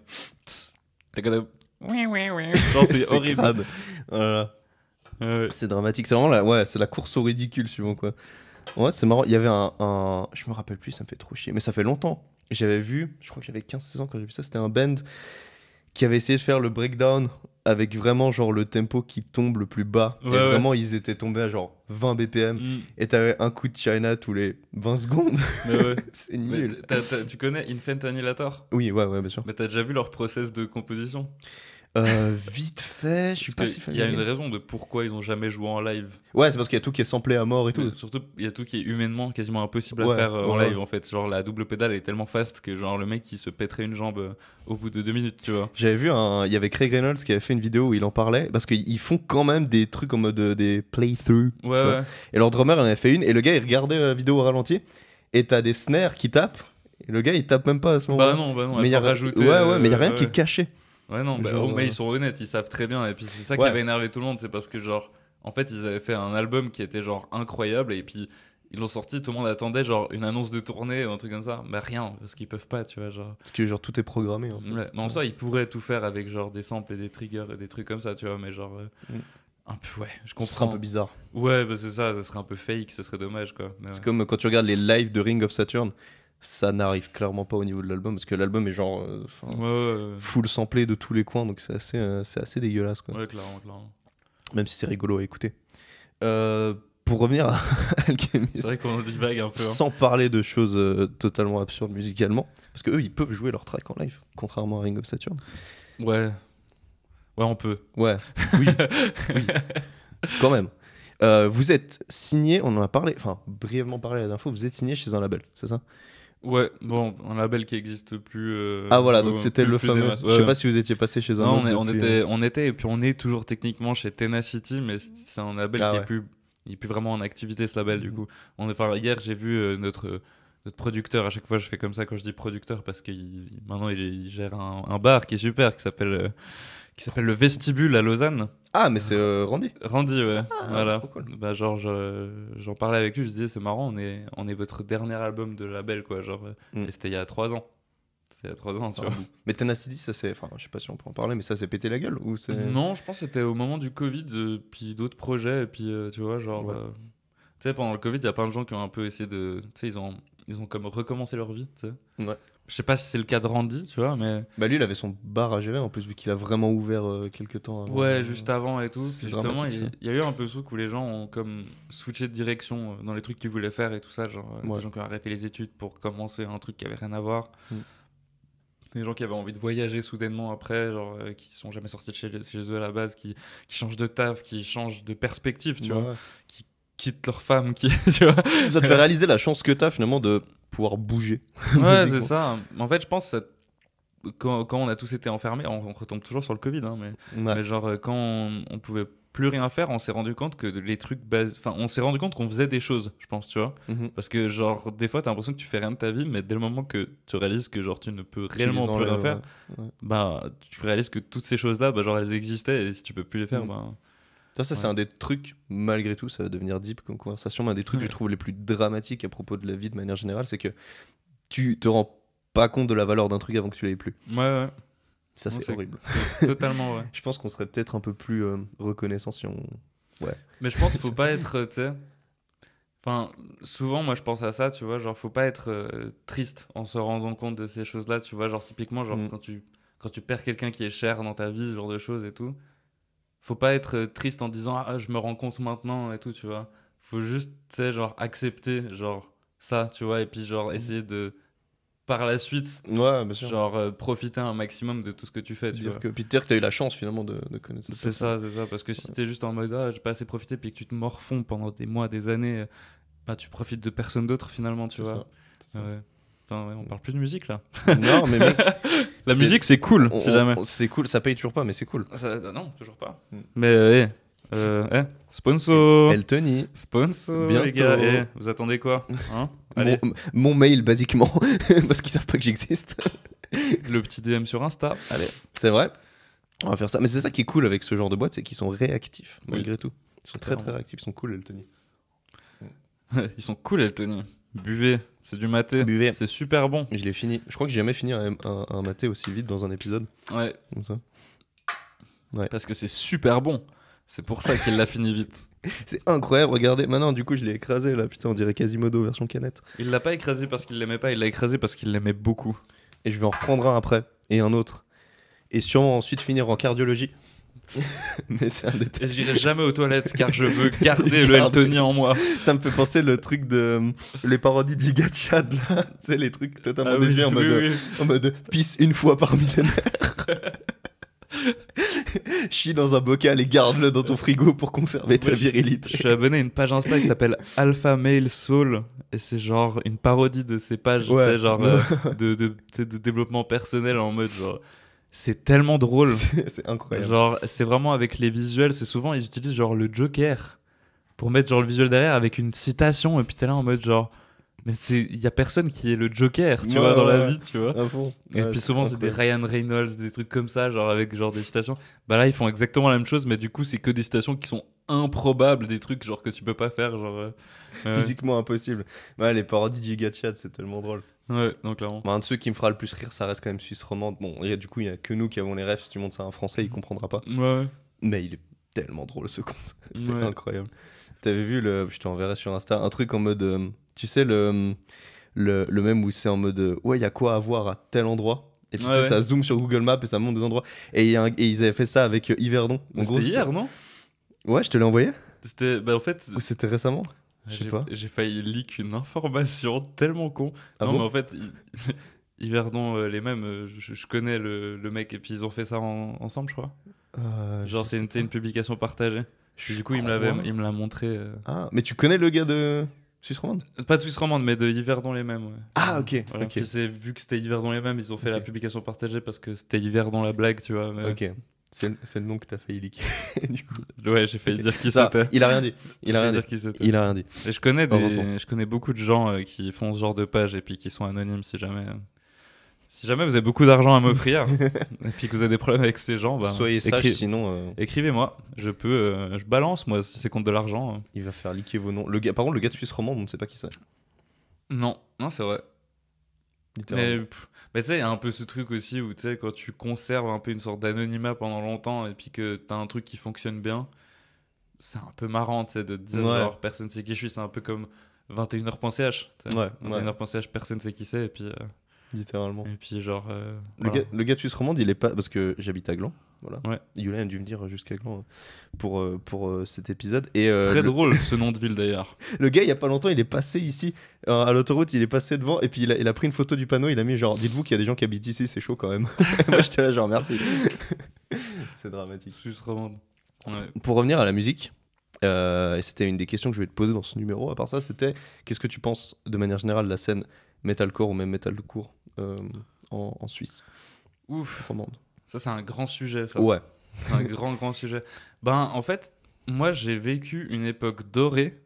c'est horrible. oui oui C'est dramatique. C'est vraiment la, ouais, c'est la course au ridicule, suivant quoi. Ouais, c'est marrant. Il y avait un, un, Je me rappelle plus, ça me fait trop chier. Mais ça fait longtemps. J'avais vu, je crois que j'avais 15-16 ans quand j'ai vu ça, c'était un band qui avait essayé de faire le breakdown avec vraiment genre le tempo qui tombe le plus bas. et vraiment, ils étaient tombés à genre 20 BPM. Mm. Et t'avais un coup de China tous les 20 secondes. c'est nul. tu connais Infinite Annihilator Oui, ouais, ouais, bien sûr. Mais t'as déjà vu leur process de composition euh, vite fait, je suis pas si Il y a une raison de pourquoi ils ont jamais joué en live. Ouais, c'est parce qu'il y a tout qui est samplé à mort et tout. Euh, surtout, il y a tout qui est humainement quasiment impossible à faire euh, en live en fait. Genre la double pédale est tellement fast que genre le mec qui se pèterait une jambe au bout de deux minutes, tu vois. J'avais vu il y avait Craig Reynolds qui avait fait une vidéo où il en parlait parce qu'ils font quand même des trucs en mode des playthroughs. Ouais, ouais, Et leur drummer en avait fait une et le gars il regardait la vidéo au ralenti et t'as des snares qui tapent. Et le gars il tape même pas à ce moment-là. Bah non, bah non, mais il Ouais, ouais, mais il y a rien qui est caché. Ouais, non, bah, mais ils sont honnêtes, ils savent très bien. Et puis c'est ça qui avait énervé tout le monde, c'est parce que, genre, en fait, ils avaient fait un album qui était, genre, incroyable. Et puis ils l'ont sorti, tout le monde attendait, genre, une annonce de tournée ou un truc comme ça. mais bah, rien, parce qu'ils peuvent pas, tu vois, genre. Parce que, genre, tout est programmé, en fait. Mais en soi, ils pourraient tout faire avec, genre, des samples et des triggers et des trucs comme ça, tu vois, mais genre. Euh, mm. Un peu, ouais, je comprends. Ce serait un peu bizarre. Ouais, bah c'est ça, ça serait un peu fake, ce serait dommage, quoi. C'est comme quand tu regardes les lives de Ring of Saturn, ça n'arrive clairement pas au niveau de l'album parce que l'album est genre euh, full samplé de tous les coins donc c'est assez, euh, c'est assez dégueulasse quoi. Même si c'est rigolo à écouter. Euh, pour revenir à Alchemist, hein. Sans parler de choses totalement absurdes musicalement parce que eux ils peuvent jouer leur track en live contrairement à Ring of Saturn. Ouais. Ouais, on peut. Ouais. Oui. oui. Quand même. vous êtes signé, on en a parlé, enfin brièvement parlé à l'info, vous êtes signé chez un label, c'est ça Ouais, bon, un label qui existe plus. Euh, ah voilà, donc euh, c'était le fameux. Je Je sais pas si vous étiez passé chez un. Non, on, on était, euh. on était, et puis on est toujours techniquement chez Tenacity, mais c'est un label ah qui n'est est plus, il est plus vraiment en activité ce label du mhm. coup. On enfin, hier j'ai vu notre notre producteur. À chaque fois, je fais comme ça quand je dis producteur parce que maintenant il, il gère un, un, bar qui est super, qui s'appelle qui s'appelle le Vestibule à Lausanne. Ah, mais c'est euh, Randy. Randy, ouais. Ah, voilà. Trop cool. Bah, genre, j'en parlais avec lui, je disais, c'est marrant, on est, on est votre dernier album de label, quoi. Genre, et euh, mm. c'était il y a trois ans. C'était il y a trois ans, tu ah, vois. Mais Tenacity, ça c'est. Enfin, je sais pas si on peut en parler, mais ça c'est pété la gueule ou c'est. Non, je pense que c'était au moment du Covid, euh, puis d'autres projets, et puis tu vois, genre. tu sais, pendant le Covid, il y a plein de gens qui ont un peu essayé de. Tu sais, ils ont, ils ont comme recommencé leur vie, tu sais. Ouais. Je sais pas si c'est le cas de Randy, tu vois, mais. Bah lui, il avait son bar à gérer en plus, vu qu'il a vraiment ouvert euh, quelques temps avant. Ouais, juste avant et tout. justement, il, y, a eu un peu ce truc où les gens ont comme switché de direction euh, dans les trucs qu'ils voulaient faire et tout ça. Genre, euh, des gens qui ont arrêté les études pour commencer un truc qui avait rien à voir. Mm. Des gens qui avaient envie de voyager soudainement après, genre, qui sont jamais sortis de chez, eux à la base, qui, qui changent de taf, qui changent de perspective, tu bah vois, qui quitte leur femme, qui, Ça te fait réaliser la chance que tu as finalement de pouvoir bouger. Ouais, c'est ça. En fait, je pense que quand, on a tous été enfermés, on, retombe toujours sur le Covid, hein, mais, mais, genre euh, quand on, pouvait plus rien faire, on s'est rendu compte que les trucs enfin, on s'est rendu compte qu'on faisait des choses, je pense, tu vois, mhm. parce que genre des fois as l'impression que tu fais rien de ta vie, mais dès le moment que tu réalises que genre tu ne peux réellement plus rien faire, bah tu réalises que toutes ces choses là, bah genre elles existaient et si tu peux plus les faire, mhm. bah ça, ça c'est un des trucs, malgré tout, ça va devenir deep comme conversation, mais un des trucs que je trouve les plus dramatiques à propos de la vie de manière générale, c'est que tu te rends pas compte de la valeur d'un truc avant que tu l'aies plus. Ouais, ouais. Ça, c'est horrible. Totalement, ouais. je pense qu'on serait peut-être un peu plus euh, reconnaissant si on. Ouais. Mais je pense qu'il faut pas être, euh, tu sais. Enfin, souvent, moi, je pense à ça, tu vois. Genre, faut pas être euh, triste en se rendant compte de ces choses-là, tu vois. Genre, typiquement, genre, mm. quand tu quand tu perds quelqu'un qui est cher dans ta vie, ce genre de choses et tout faut pas être euh, triste en disant ah je me rends compte maintenant et tout tu vois faut juste tu sais genre accepter genre ça tu vois et puis genre mm. essayer de par la suite ouais, bien sûr. genre euh, profiter un maximum de tout ce que tu fais tu dire vois. que puis te dire que t'as eu la chance finalement de, de connaître c'est ça c'est ça parce que si tu t'es juste en mode ah j'ai pas assez profité puis que tu te morfonds pendant des mois des années euh, bah tu profites de personne d'autre finalement tu vois ça, on parle plus de musique là. Non, mais mec. la musique, c'est cool. C'est cool, ça paye toujours pas, mais c'est cool. Bah non, toujours pas. Hmm. Mais, euh, eh, euh, eh, sponsor. Eltony. Sponsor, les gars. Eh, vous attendez quoi hein mon, mail basiquement, parce qu'ils savent pas que j'existe. le petit DM sur Insta. Allez. C'est vrai. On va faire ça. Mais c'est ça qui est cool avec ce genre de boîte, c'est qu'ils sont réactifs, malgré tout. Ils sont très très réactifs, ils sont cool, Eltony. Ils sont cool, Eltony. Buvez, c'est du maté. Buvez. C'est super bon. Je l'ai fini. Je crois que j'ai jamais fini un, maté aussi vite dans un épisode. Ouais. Comme ça. Ouais. Parce que c'est super bon. C'est pour ça qu'il l'a fini vite. C'est incroyable, regardez. Maintenant, du coup, je l'ai écrasé là. Putain, on dirait Quasimodo version canette. Il l'a pas écrasé parce qu'il l'aimait pas, il l'a écrasé parce qu'il l'aimait beaucoup. Et je vais en reprendre un après, et un autre. Et sûrement ensuite finir en cardiologie. mais c'est un j'irai jamais aux toilettes car je veux garder le Eltony en moi. Ça me fait penser le truc de euh, les parodies du Gatchad là, tu sais les trucs totalement ah déviés euh, en, mode, pisse une fois par millénaire. Chie dans un bocal et garde-le dans ton frigo pour conserver ta virilité. Je suis abonné à une page Insta qui s'appelle Alpha Male Soul et c'est genre une parodie de ces pages, genre euh, de développement personnel en mode genre c'est tellement drôle. c'est incroyable. Genre, c'est vraiment avec les visuels, c'est souvent, ils utilisent genre le Joker pour mettre genre le visuel derrière avec une citation, et puis t'es là en mode genre. Mais il y a personne qui est le Joker, tu vois, dans la vie, tu vois. Et puis souvent, c'est des Ryan Reynolds, des trucs comme ça, genre avec genre des citations. Bah là, ils font exactement la même chose, mais du coup, c'est que des citations qui sont improbable des trucs genre que tu peux pas faire, genre euh, physiquement impossible. Ouais, les parodies de Gigachad, c'est tellement drôle. Ouais, donc clairement. Bah, un de ceux qui me fera le plus rire, ça reste quand même Suisse romande. Bon, y a, du coup, il y a que nous qui avons les rêves. Si tu montes ça à un Français, il mm. comprendra pas. Ouais. Mais il est tellement drôle ce compte c'est incroyable. T'avais vu le, je t'enverrai sur Insta, un truc en mode, euh, tu sais le, le, même où c'est en mode, euh, ouais, il y a quoi à voir à tel endroit. Et puis ça zoome sur Google Maps et ça monte des endroits. Et, et, ils avaient fait ça avec Yverdon. En hier, non Ouais, je te l'ai envoyé C'était. Bah, en fait. Ou c'était récemment Je sais pas. J'ai failli leak une information tellement con. Ah non, mais en fait. Hiverdon, euh, les mêmes, euh, je, connais le, mec et puis ils ont fait ça ensemble, je crois. Euh, Genre, c'était une, publication partagée. du coup, il me l'a montré. Ah, mais tu connais le gars de Suisse Romande Pas de Suisse Romande, mais de Hiverdon les mêmes. Ouais. Ah, ok. vu que c'était Hiverdon les mêmes, ils ont fait la publication partagée parce que c'était Hiverdon la blague, tu vois. Ok. C'est le nom que t'as failli liker du coup. Ouais, j'ai failli dire qui c'était. Il a rien dit. Il a rien dit. Il a rien dit. je connais, je connais beaucoup de gens euh, qui font ce genre de page et puis qui sont anonymes si jamais. si jamais vous avez beaucoup d'argent à m'offrir et puis que vous avez des problèmes avec ces gens, bah, soyez sage, sinon. Euh, écrivez-moi. Je peux, euh, je balance moi si c'est contre de l'argent. Il va faire liker vos noms. Le gars, par contre, le gars de Suisse romande, on ne sait pas qui c'est. Non, non, c'est vrai. Mais, tu sais, il y a un peu ce truc aussi où tu sais, quand tu conserves un peu une sorte d'anonymat pendant longtemps et puis que t'as un truc qui fonctionne bien, c'est un peu marrant, tu sais, de te dire, personne sait qui je suis, c'est un peu comme 21h.ch. Ouais, 21h.ch, H »,« personne sait qui c'est, et puis. Euh, Littéralement. Et puis, genre. Euh, le, gars, de Suisse romande, il est pas. Parce que j'habite à Gland. Voilà. Ouais. a dû venir jusqu'à Gland euh, pour, euh, pour cet épisode. Et, Très drôle ce nom de ville d'ailleurs. le gars, il y a pas longtemps, il est passé ici à l'autoroute, il est passé devant et puis il a, pris une photo du panneau. Il a mis genre, dites-vous qu'il y a des gens qui habitent ici, c'est chaud quand même. Moi j'étais là, genre merci. c'est dramatique. Suisse romande. Pour revenir à la musique, c'était une des questions que je vais te poser dans ce numéro, à part ça, c'était qu'est-ce que tu penses de manière générale de la scène metalcore ou même metalcore euh, en, en, Suisse. Ouf. Romande. Ça, c'est un grand sujet, ça. Ouais. C'est un grand, grand sujet. Ben, en fait, moi, j'ai vécu une époque dorée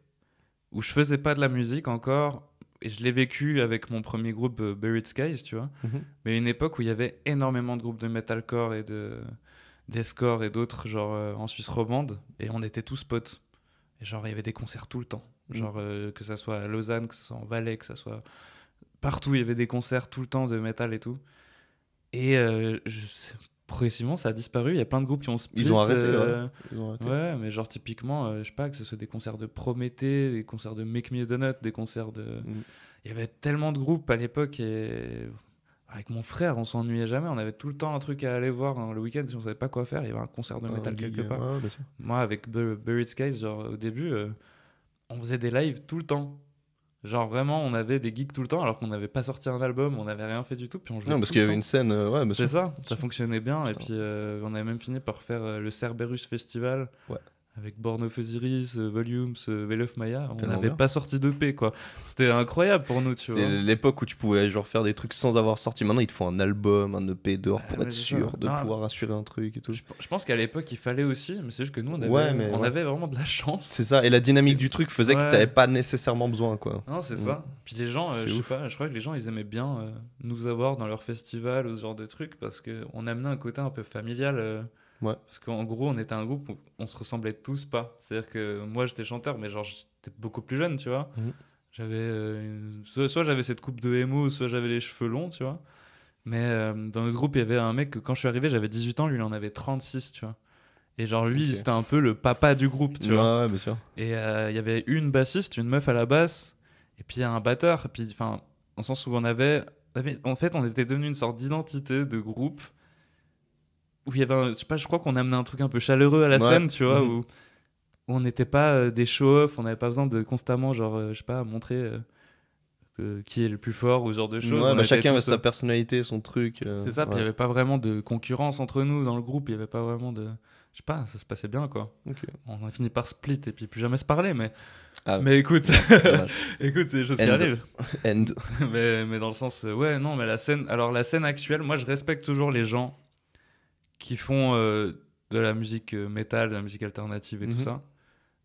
où je faisais pas de la musique encore. Et je l'ai vécu avec mon premier groupe euh, Buried Skies, tu vois. Mhm. Mais une époque où il y avait énormément de groupes de metalcore et de d'escore et d'autres, genre euh, en Suisse romande. Et on était tous potes. Et genre, il y avait des concerts tout le temps. Mhm. Genre, que ça soit à Lausanne, que ça soit en Valais, que ça soit partout, il y avait des concerts tout le temps de metal et tout. Et euh, progressivement, ça a disparu. Il y a plein de groupes qui ont euh, Ils ont arrêté. ouais. mais genre typiquement, euh, je sais pas, que ce soit des concerts de Prométhée, des concerts de Make Me a des concerts de. Mm. Il y avait tellement de groupes à l'époque et avec mon frère, on s'ennuyait jamais. On avait tout le temps un truc à aller voir le week-end si on savait pas quoi faire. Il y avait un concert de metal métal quelque part. Moi, avec Buried Skies, genre au début, on faisait des lives tout le temps. Genre vraiment, on avait des geeks tout le temps, alors qu'on n'avait pas sorti un album, on n'avait rien fait du tout, puis on jouait. Non, parce qu'il y avait une scène, euh, ouais, C'est ça, ça fonctionnait bien, et puis euh, on avait même fini par faire euh, le Cerberus Festival. Ouais avec Born of Osiris, euh, Volumes, euh, Veil of Maya, on n'avait pas sorti d'EP quoi. C'était incroyable pour nous, tu vois. C'est l'époque où tu pouvais genre faire des trucs sans avoir sorti. Maintenant, il te faut un album, un EP dehors pour ah, être sûr de pouvoir assurer un truc et tout. Je, pense qu'à l'époque, il fallait aussi, mais c'est juste que nous, on avait, on avait vraiment de la chance. C'est ça, et la dynamique du truc faisait que tu n'avais pas nécessairement besoin quoi. Non, c'est mm. ça. Puis les gens, euh, je crois que les gens, ils aimaient bien nous avoir dans leur festival ou ce genre de trucs parce qu'on amenait un côté un peu familial. Parce qu'en gros, on était un groupe où on se ressemblait tous pas. C'est-à-dire que moi, j'étais chanteur, mais genre, j'étais beaucoup plus jeune, tu vois. Mhm. J'avais euh, soit, j'avais cette coupe de émo, soit j'avais les cheveux longs, tu vois. Mais euh, dans notre groupe, il y avait un mec que quand je suis arrivé, j'avais 18 ans, lui, il en avait 36, tu vois. Et genre, lui, c'était un peu le papa du groupe, tu vois. sûr. Et euh, il y avait une bassiste, une meuf à la basse, et puis un batteur. Et puis, enfin, en sens où on avait. En fait, on était devenu une sorte d'identité de groupe où il y avait je pas je crois qu'on amenait un truc un peu chaleureux à la scène tu vois mhm. où, on n'était pas euh, des show off on n'avait pas besoin de constamment genre euh, je sais pas montrer euh, qui est le plus fort ou ce genre de choses. Bah, chacun avait sa personnalité, son truc. c'est ça, il n'y avait pas vraiment de concurrence entre nous dans le groupe, il y avait pas vraiment de. Je sais pas, ça se passait bien quoi. On a fini par split et puis plus jamais se parler, mais. Ah. mais écoute, écoute, c'est des choses qui arrivent. End. mais, mais, dans le sens, ouais, non, mais la scène. Alors la scène actuelle, moi je respecte toujours les gens qui font euh, de la musique euh, métal, de la musique alternative et tout mhm. ça.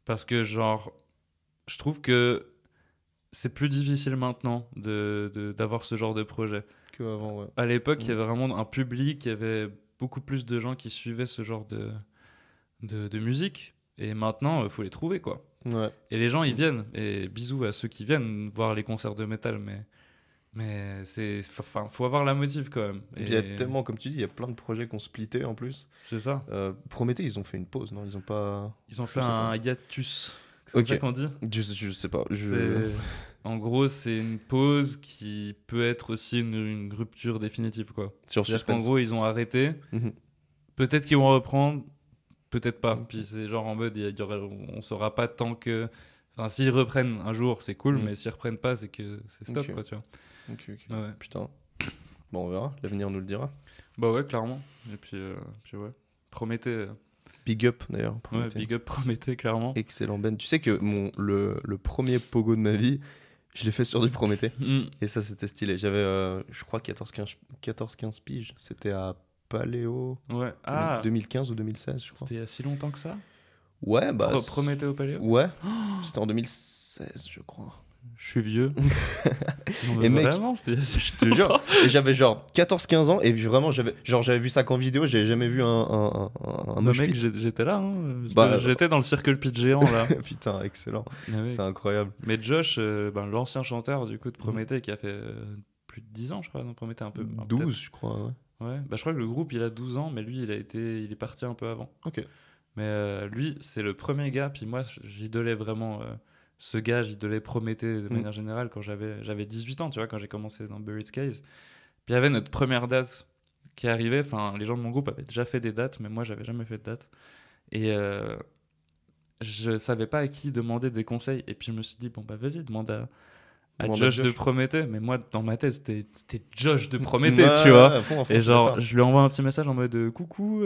Parce que, genre, je trouve que c'est plus difficile maintenant d'avoir de, ce genre de projet. Qu'avant, ouais. À l'époque, il y mhm. avait vraiment un public, il y avait beaucoup plus de gens qui suivaient ce genre de, de, de musique. Et maintenant, il euh, faut les trouver, quoi. Ouais. Et les gens, ils mhm. viennent. Et bisous à ceux qui viennent voir les concerts de métal, mais mais c'est, enfin, faut avoir la motive quand même. Et... il y a tellement, comme tu dis, il y a plein de projets qu'on splitté, en plus. C'est ça. Euh, Prométhée, ils ont fait une pause, non Ils ont pas. Ils ont fait un hiatus. C'est ça qu'on dit je, je, sais pas. Je... En gros, c'est une pause qui peut être aussi une, rupture définitive, quoi. Sur En gros, ils ont arrêté. Mhm. Peut-être qu'ils vont reprendre, peut-être pas. Mhm. Puis c'est genre en mode, on saura pas tant que Enfin, s'ils reprennent un jour, c'est cool, mm. mais s'ils reprennent pas, c'est que c'est stop, quoi, tu vois. Ok, ok. Putain. Bon, on verra, l'avenir nous le dira. Bah ouais, clairement. Et puis, euh, puis ouais, Prométhée. Euh. Big up d'ailleurs. Ouais, big up Prométhée, clairement. Excellent Ben. Tu sais que mon, le, le premier pogo de ma vie, je l'ai fait sur du Prométhée. Mm. Et ça, c'était stylé. J'avais, euh, je crois, 14-15 piges. C'était à Paléo. Ouais. Ah. 2015 ou 2016, je crois. C'était il y a si longtemps que ça Ouais, bah. Prométhée au Paléo Ouais. Oh c'était en 2016, je crois. Je suis vieux. et mec, vraiment, je te jure, j'avais genre 14-15 ans et vraiment, j'avais genre j'avais vu ça qu'en vidéo, j'avais jamais vu un un, mec, j'étais là, hein. bah, j'étais dans le circle pit géant là. Putain, excellent, c'est incroyable. Mais Josh, euh, ben, l'ancien chanteur du coup de Prométhée qui a fait euh, plus de 10 ans, je crois, dans Prométhée un peu. 12, je crois. Ouais. Bah, je crois que le groupe il a 12 ans, mais lui il a été, il est parti un peu avant. Ok. Mais euh, lui, c'est le premier gars. Puis moi, j'idolais vraiment euh, ce gars, j'idolais Prométhée de mm. manière générale quand j'avais 18 ans, tu vois, quand j'ai commencé dans Buried Skies. Puis il y avait notre première date qui arrivait. Enfin, les gens de mon groupe avaient déjà fait des dates, mais moi, j'avais jamais fait de date. Et je euh, je savais pas à qui demander des conseils. Et puis je me suis dit, bon, bah vas-y, demande à, Josh, de Prométhée. Mais moi, dans ma tête, c'était Josh de Prométhée, bah, tu vois. et genre, je lui envoie un petit message en mode coucou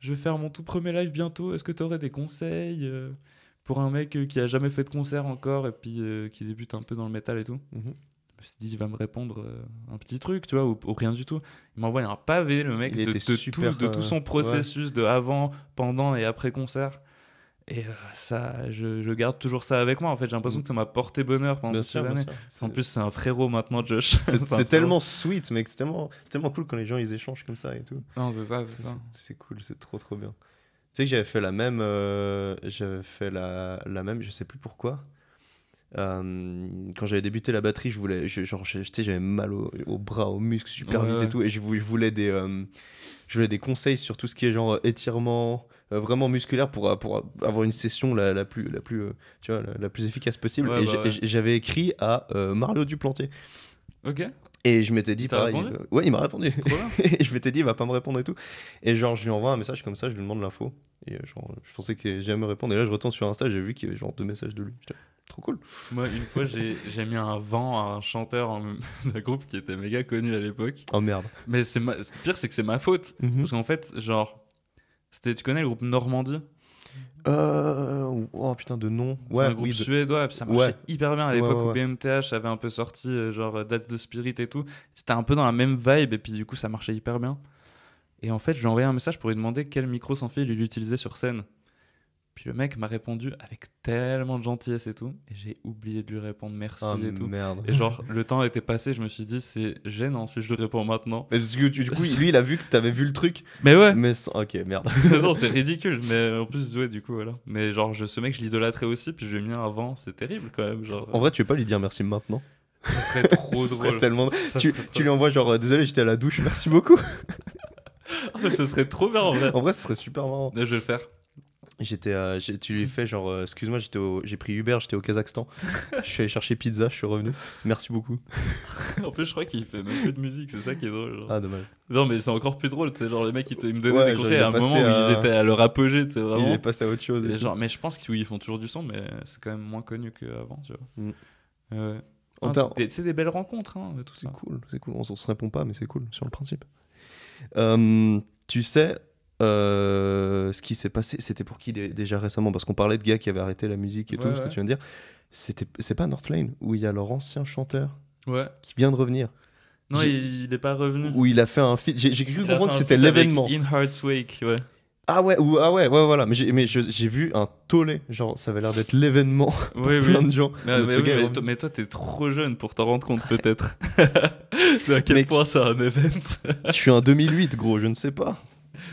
je vais faire mon tout premier live bientôt. Est-ce que tu aurais des conseils euh, pour un mec euh, qui a jamais fait de concert encore et puis euh, qui débute un peu dans le métal et tout mhm. Je me suis dit, il va me répondre un petit truc, tu vois, ou, rien du tout. Il m'envoie un pavé, le mec, de, tout, de, tout, son processus de avant, pendant et après concert. Et euh, ça, je, je, garde toujours ça avec moi. En fait, j'ai l'impression mm. que ça m'a porté bonheur pendant bien En plus, c'est un frérot maintenant, Josh. C'est tellement sweet, mec. C'est tellement, tellement cool quand les gens ils échangent comme ça et tout. Non, c'est ça, c'est ça. C'est cool, c'est trop trop bien. Tu sais que j'avais fait la même, je euh, j'avais la, la, même, je sais plus pourquoi. Euh, quand j'avais débuté la batterie, je voulais, genre, j'avais mal au, bras, aux muscles, super vite et tout, et je, voulais des, euh, je voulais des conseils sur tout ce qui est genre étirement, euh, vraiment musculaire pour, pour avoir une session la, plus, la plus, tu vois, la, plus efficace possible. et bah j'avais écrit à Mario Duplantier. Ok. Et je m'étais dit, pareil. ouais, il m'a répondu. et je m'étais dit, il va pas me répondre et tout. Et genre, je lui envoie un message comme ça, je lui demande l'info. Et genre, je pensais qu'il allait me répondre. Et là, je retourne sur Insta, j'ai vu qu'il y avait genre deux messages de lui. Trop cool. Moi, une fois, j'ai mis un vent à un chanteur d'un groupe qui était méga connu à l'époque. Oh merde. Mais c'est pire, c'est que c'est ma faute. Mhm. Parce qu'en fait, genre, tu connais le groupe Normandie euh... Oh putain, de nom. Ouais, un groupe suédois, et puis ça marchait hyper bien à l'époque où BMTH avait un peu sorti, euh, genre euh, Dates de Spirit et tout. C'était un peu dans la même vibe, et puis du coup, ça marchait hyper bien. Et en fait, j'ai envoyé un message pour lui demander quel micro sans fil il utilisait sur scène. Puis le mec m'a répondu avec tellement de gentillesse et tout, et j'ai oublié de lui répondre merci ah, et tout. Merde. Et genre, le temps était passé, je me suis dit, c'est gênant si je lui réponds maintenant. Mais du, coup, lui, il a vu que t'avais vu le truc. Mais ouais. Mais ok, merde. non, c'est ridicule, mais en plus, ouais, du coup, voilà. Mais genre, je, ce mec, je l'idolâtrais aussi, puis je lui ai mis un avant, c'est terrible quand même. Genre, en vrai, euh. tu veux pas lui dire merci maintenant Ça serait trop drôle. drôle. Serait tellement... tu, tu lui envoies genre, euh, désolé, j'étais à la douche, merci beaucoup. ce ah, serait trop bien, en vrai. En vrai, ce serait super marrant. Je vais le faire. J'étais, tu lui mmh. fais genre, euh, excuse-moi, j'étais j'ai pris Uber, j'étais au Kazakhstan, je suis allé chercher pizza, je suis revenu. Merci beaucoup. en plus, je crois qu'il fait même plus de musique, c'est ça qui est drôle. Ah dommage. Non mais c'est encore plus drôle, genre les mecs ils, me donnaient des conseils à un moment où ils étaient à leur apogée, tu sais Ils est passé à autre chose. genre, mais je pense qu'ils font toujours du son, mais c'est quand même moins connu qu'avant, tu vois. Mm. Ah, c'est des, belles rencontres, hein, tout C'est cool, c'est cool. On, on se répond pas, mais c'est cool sur le principe. Euh, tu sais, euh, ce qui s'est passé, c'était pour qui déjà récemment Parce qu'on parlait de gars qui avaient arrêté la musique et tout, ce que tu viens de dire. C'était, c'est pas Northlane où il y a leur ancien chanteur ouais. qui vient de revenir. Non, il n'est pas revenu. Où il a fait un feat. J'ai cru comprendre que c'était l'événement. In Heart's Wake, ouais. Ah ouais, ou, ah ouais, ouais, voilà. Mais j'ai, mais j'ai vu un tollé, genre, ça avait l'air d'être l'événement plein de gens. Mais, toi tu es toi, t'es trop jeune pour t'en rendre compte, peut-être. à quel point c'est un événement Je suis un 2008, gros, je ne sais pas.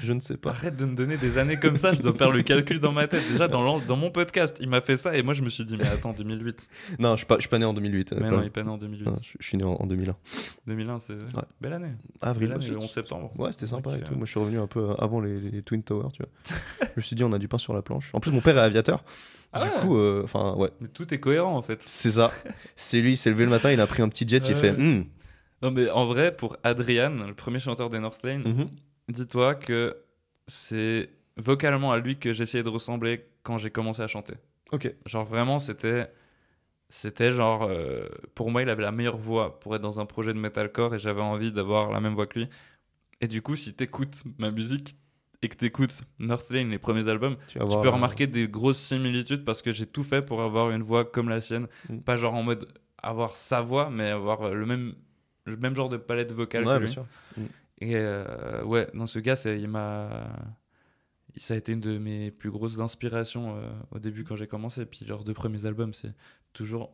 Je ne sais pas. Arrête de me donner des années comme ça, je dois faire le calcul dans ma tête. Déjà, dans, dans mon podcast, il m'a fait ça et moi, je me suis dit, mais attends, 2008. Non, je ne suis, pas, pas né en 2008. Mais non, il n'est pas né en 2008. je, suis né en, 2001. 2001, c'est belle année. Avril, belle septembre. Ouais, c'était sympa et tout. Moi, je suis revenu un peu euh, avant les, Twin Towers, tu vois. je me suis dit, on a du pain sur la planche. En plus, mon père est aviateur. du ah coup, euh, enfin, ouais. tout est cohérent, en fait. C'est ça. C'est lui, il s'est levé le matin, il a pris un petit jet, il fait. Hmm. Non, mais en vrai, pour Adrian, le premier chanteur des Northlane, mm-hmm. Dis-toi que c'est vocalement à lui que j'essayais de ressembler quand j'ai commencé à chanter. Ok. Genre vraiment, c'était. C'était genre. Euh, pour moi, il avait la meilleure voix pour être dans un projet de metalcore et j'avais envie d'avoir la même voix que lui. Et du coup, si t'écoutes ma musique et que t'écoutes Northlane, les premiers albums, tu, peux euh, remarquer des grosses similitudes parce que j'ai tout fait pour avoir une voix comme la sienne. Mm. Pas genre en mode avoir sa voix, mais avoir le même, même genre de palette vocale que lui. Sûr. Mm. Et euh, ouais, non, ce gars, il m'a. Ça a été une de mes plus grosses inspirations euh, au début quand j'ai commencé. Et puis leurs deux premiers albums, c'est toujours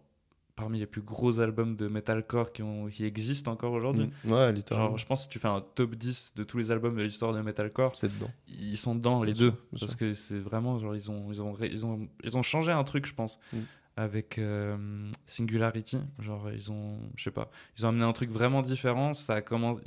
parmi les plus gros albums de metalcore qui, ont, qui existent encore aujourd'hui. Mmh. ouais, littéralement. Genre, je pense que si tu fais un top 10 de tous les albums de l'histoire de metalcore, c'est dedans. ils sont dedans, les deux. parce que c'est vraiment, genre, ils ont, ils, ont, ils, ont, ils ont changé un truc, je pense. Mmh. Avec euh, Singularity, genre ils ont, je sais pas, ils ont amené un truc vraiment différent. Ça commencé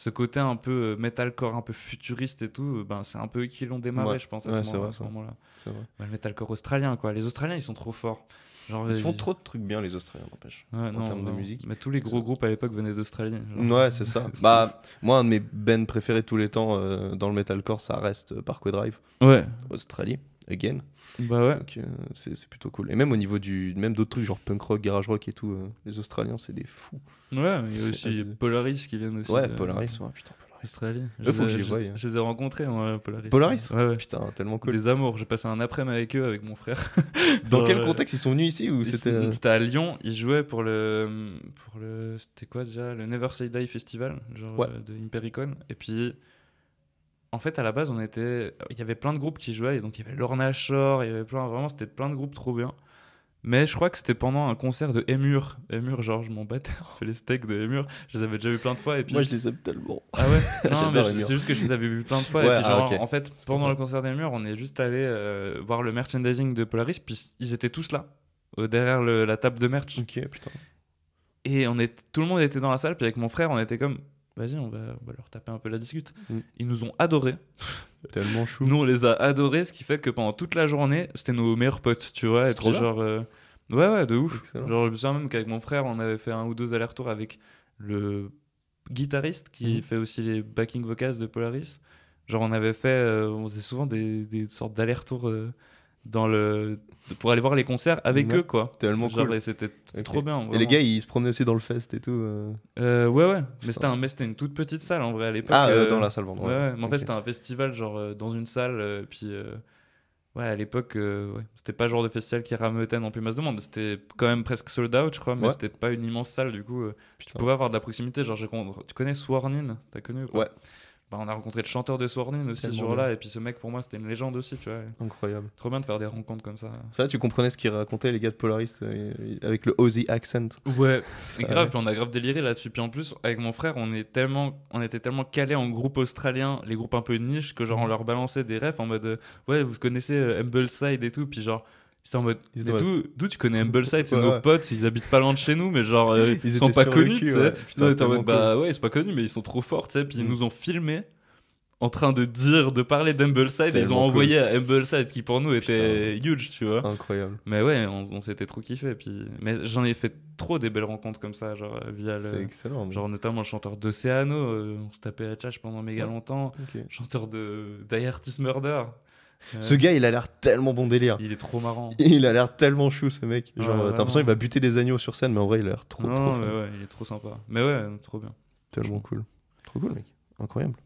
ce côté un peu euh, metalcore, un peu futuriste et tout, euh, ben, c'est un peu eux qui l'ont démarré, je pense, à ce moment-là. Bah, le metalcore australien, quoi. Les Australiens, ils sont trop forts. Genre, ils euh, font trop de trucs bien, les Australiens, n'empêche, en termes de musique. Mais tous les gros groupes à l'époque venaient d'Australie. Ouais, c'est ça. bah, moi, un de mes bands préférés tous les temps dans le metalcore, ça reste Parkway Drive. Ouais. Australie again. Bah ouais. Euh, c'est, plutôt cool. Et même au niveau du. Même d'autres trucs, genre punk rock, garage rock et tout, euh, les Australiens, c'est des fous. Ouais, il y a aussi Polaris qui viennent aussi. Ouais, Polaris, ouais, putain. Polaris. Australie. Je, faut que je les hein. Je, les ai rencontrés Polaris. Polaris ouais, Putain, tellement cool. Des amours. J'ai passé un après-midi avec eux, avec mon frère. Dans quel euh, contexte Ils sont venus ici ou c'était... c'était à Lyon. Ils jouaient pour le. Pour le c'était quoi déjà Le Never Say Die Festival, genre de Impericon. Et puis en fait, à la base, on était, il y avait plein de groupes qui jouaient, donc il y avait Lorna Shore, il y avait plein, vraiment, c'était plein de groupes trop bien. Mais je crois que c'était pendant un concert de Emur. Emur, Georges, je m'en on fait les steaks de Emur. Je les avais déjà vus plein de fois. Et puis... Moi, je les aime tellement. Ah ouais Non, mais c'est juste que je les avais vus plein de fois. Ah, en fait, pendant le concert d'Emur, on est juste allé euh, voir le merchandising de Polaris. Puis ils étaient tous là, derrière la table de merch. Ok, putain. Et on est, tout le monde était dans la salle. Puis avec mon frère, on était comme, vas-y, on va, leur taper un peu la discute. Mm. Ils nous ont adorés. Tellement chou. Nous, on les a adorés, ce qui fait que pendant toute la journée, c'était nos meilleurs potes, tu vois. être genre. Euh, ouais, ouais, de ouf. Genre, je me souviens même qu'avec mon frère, on avait fait un ou deux allers-retours avec le guitariste qui mm. fait aussi les backing vocals de Polaris. Genre, on avait fait. Euh, on faisait souvent des, sortes d'allers-retours. Euh, dans le pour aller voir les concerts avec eux, quoi. Tellement Genre, cool. C'était trop bien. Et les gars, ils se promenaient aussi dans le fest et tout. Euh. Euh, ouais, ouais. Mais c'était une toute petite salle en vrai à l'époque. Ah, euh, dans la salle Vendredi. Ouais, Mais en fait, c'était un festival genre dans une salle. puis ouais, à l'époque, c'était pas genre de festival qui rameutait en plus masse de monde. C'était quand même presque sold out, je crois. Mais c'était pas une immense salle du coup. puis tu pouvais avoir de la proximité. Genre, je... tu connais Swarnin T'as connu quoi. Ouais. Bah, on a rencontré le chanteur de Swornin aussi ce jour-là, et puis ce mec pour moi c'était une légende aussi, tu vois. Incroyable. Trop bien de faire des rencontres comme ça. Ça, tu comprenais ce qu'ils racontait les gars de Polaris euh, avec le Aussie accent. Ouais, c'est euh, grave, puis on a grave déliré là-dessus. Puis en plus, avec mon frère, on, est tellement, on était tellement calés en groupe australien, les groupes un peu niche, que genre on mhm. leur balançait des refs en mode euh, ouais, vous connaissez Humble Side et tout, puis genre en mode, d'où tu connais Humbleside C'est nos potes, ils habitent pas loin de chez nous, mais genre, ils, sont pas connus, bah ouais, ils sont pas connu, mais ils sont trop forts, tu sais. Puis ils mm. nous ont filmé en train de dire, de parler d'Humbleside, Side. ils ont envoyé à Humbleside, qui pour nous était huge, tu vois. Incroyable. Mais ouais, on, s'était trop kiffé. Puis... Mais j'en ai fait trop des belles rencontres comme ça, genre, euh, via le. C'est excellent. Genre, notamment le chanteur d'Océano, euh, on se tapait à Tchatch pendant méga longtemps. Chanteur de Die Artist Murder. Ce gars, il a l'air tellement bon délire. Il est trop marrant. Il a l'air tellement chou, ce mec. Genre, t'as l'impression qu'il va buter des agneaux sur scène, mais en vrai, il a l'air trop, trop mais il est trop sympa. Mais ouais, trop bien. Tellement cool. Trop cool, mec. Incroyable.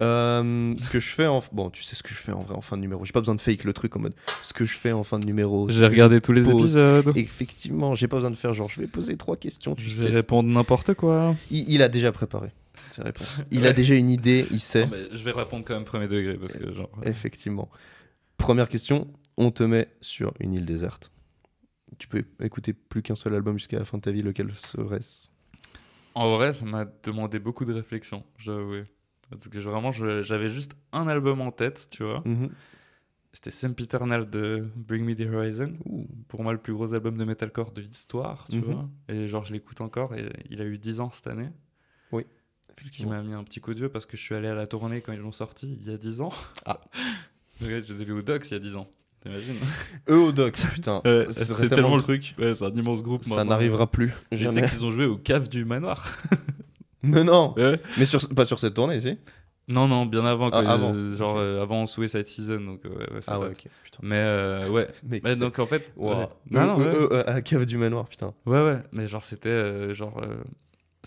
Euh, ce que je fais en bon tu sais ce que je fais en vrai en fin de numéro j'ai pas besoin de fake le truc en mode ce que je fais en fin de numéro j'ai regardé tous les épisodes effectivement j'ai pas besoin de faire genre je vais poser trois questions tu je vais répondre n'importe quoi il, a déjà préparé Il a déjà une idée, il sait. je vais répondre quand même premier degré parce que genre... Effectivement. Première question, on te met sur une île déserte. Tu peux écouter plus qu'un seul album jusqu'à la fin de ta vie, lequel serait-ce En vrai, ça m'a demandé beaucoup de réflexion, j'avoue. Parce que vraiment, j'avais juste un album en tête, tu vois. c'était mhm. C'était Sempiternal de Bring Me the Horizon. Pour moi, le plus gros album de metalcore de l'histoire, tu mhm. vois. Et genre, je l'écoute encore et il a eu 10 ans cette année qui m'a mis un petit coup de vieux parce que je suis allé à la tournée quand ils l'ont sorti il y a 10 ans. Ah. je les ai vus au Docs il y a 10 ans. T'imagines Eux au Docs, putain. Euh, c'est tellement le truc. Ouais, c'est un immense groupe. Ça n'arrivera plus. Je sais qu'ils ont joué au cave du manoir. Mais non Mais sur, pas sur cette tournée, ici non, non, bien avant. Quoi. Ah, avant. Euh, genre okay. Euh, avant Suicide Season. Donc, euh, ouais, ah ouais, okay. Mais ouais. mais donc en fait. Wow. Non, non, ouais. à Cave du Manoir, putain. Ouais, ouais. Mais genre, c'était genre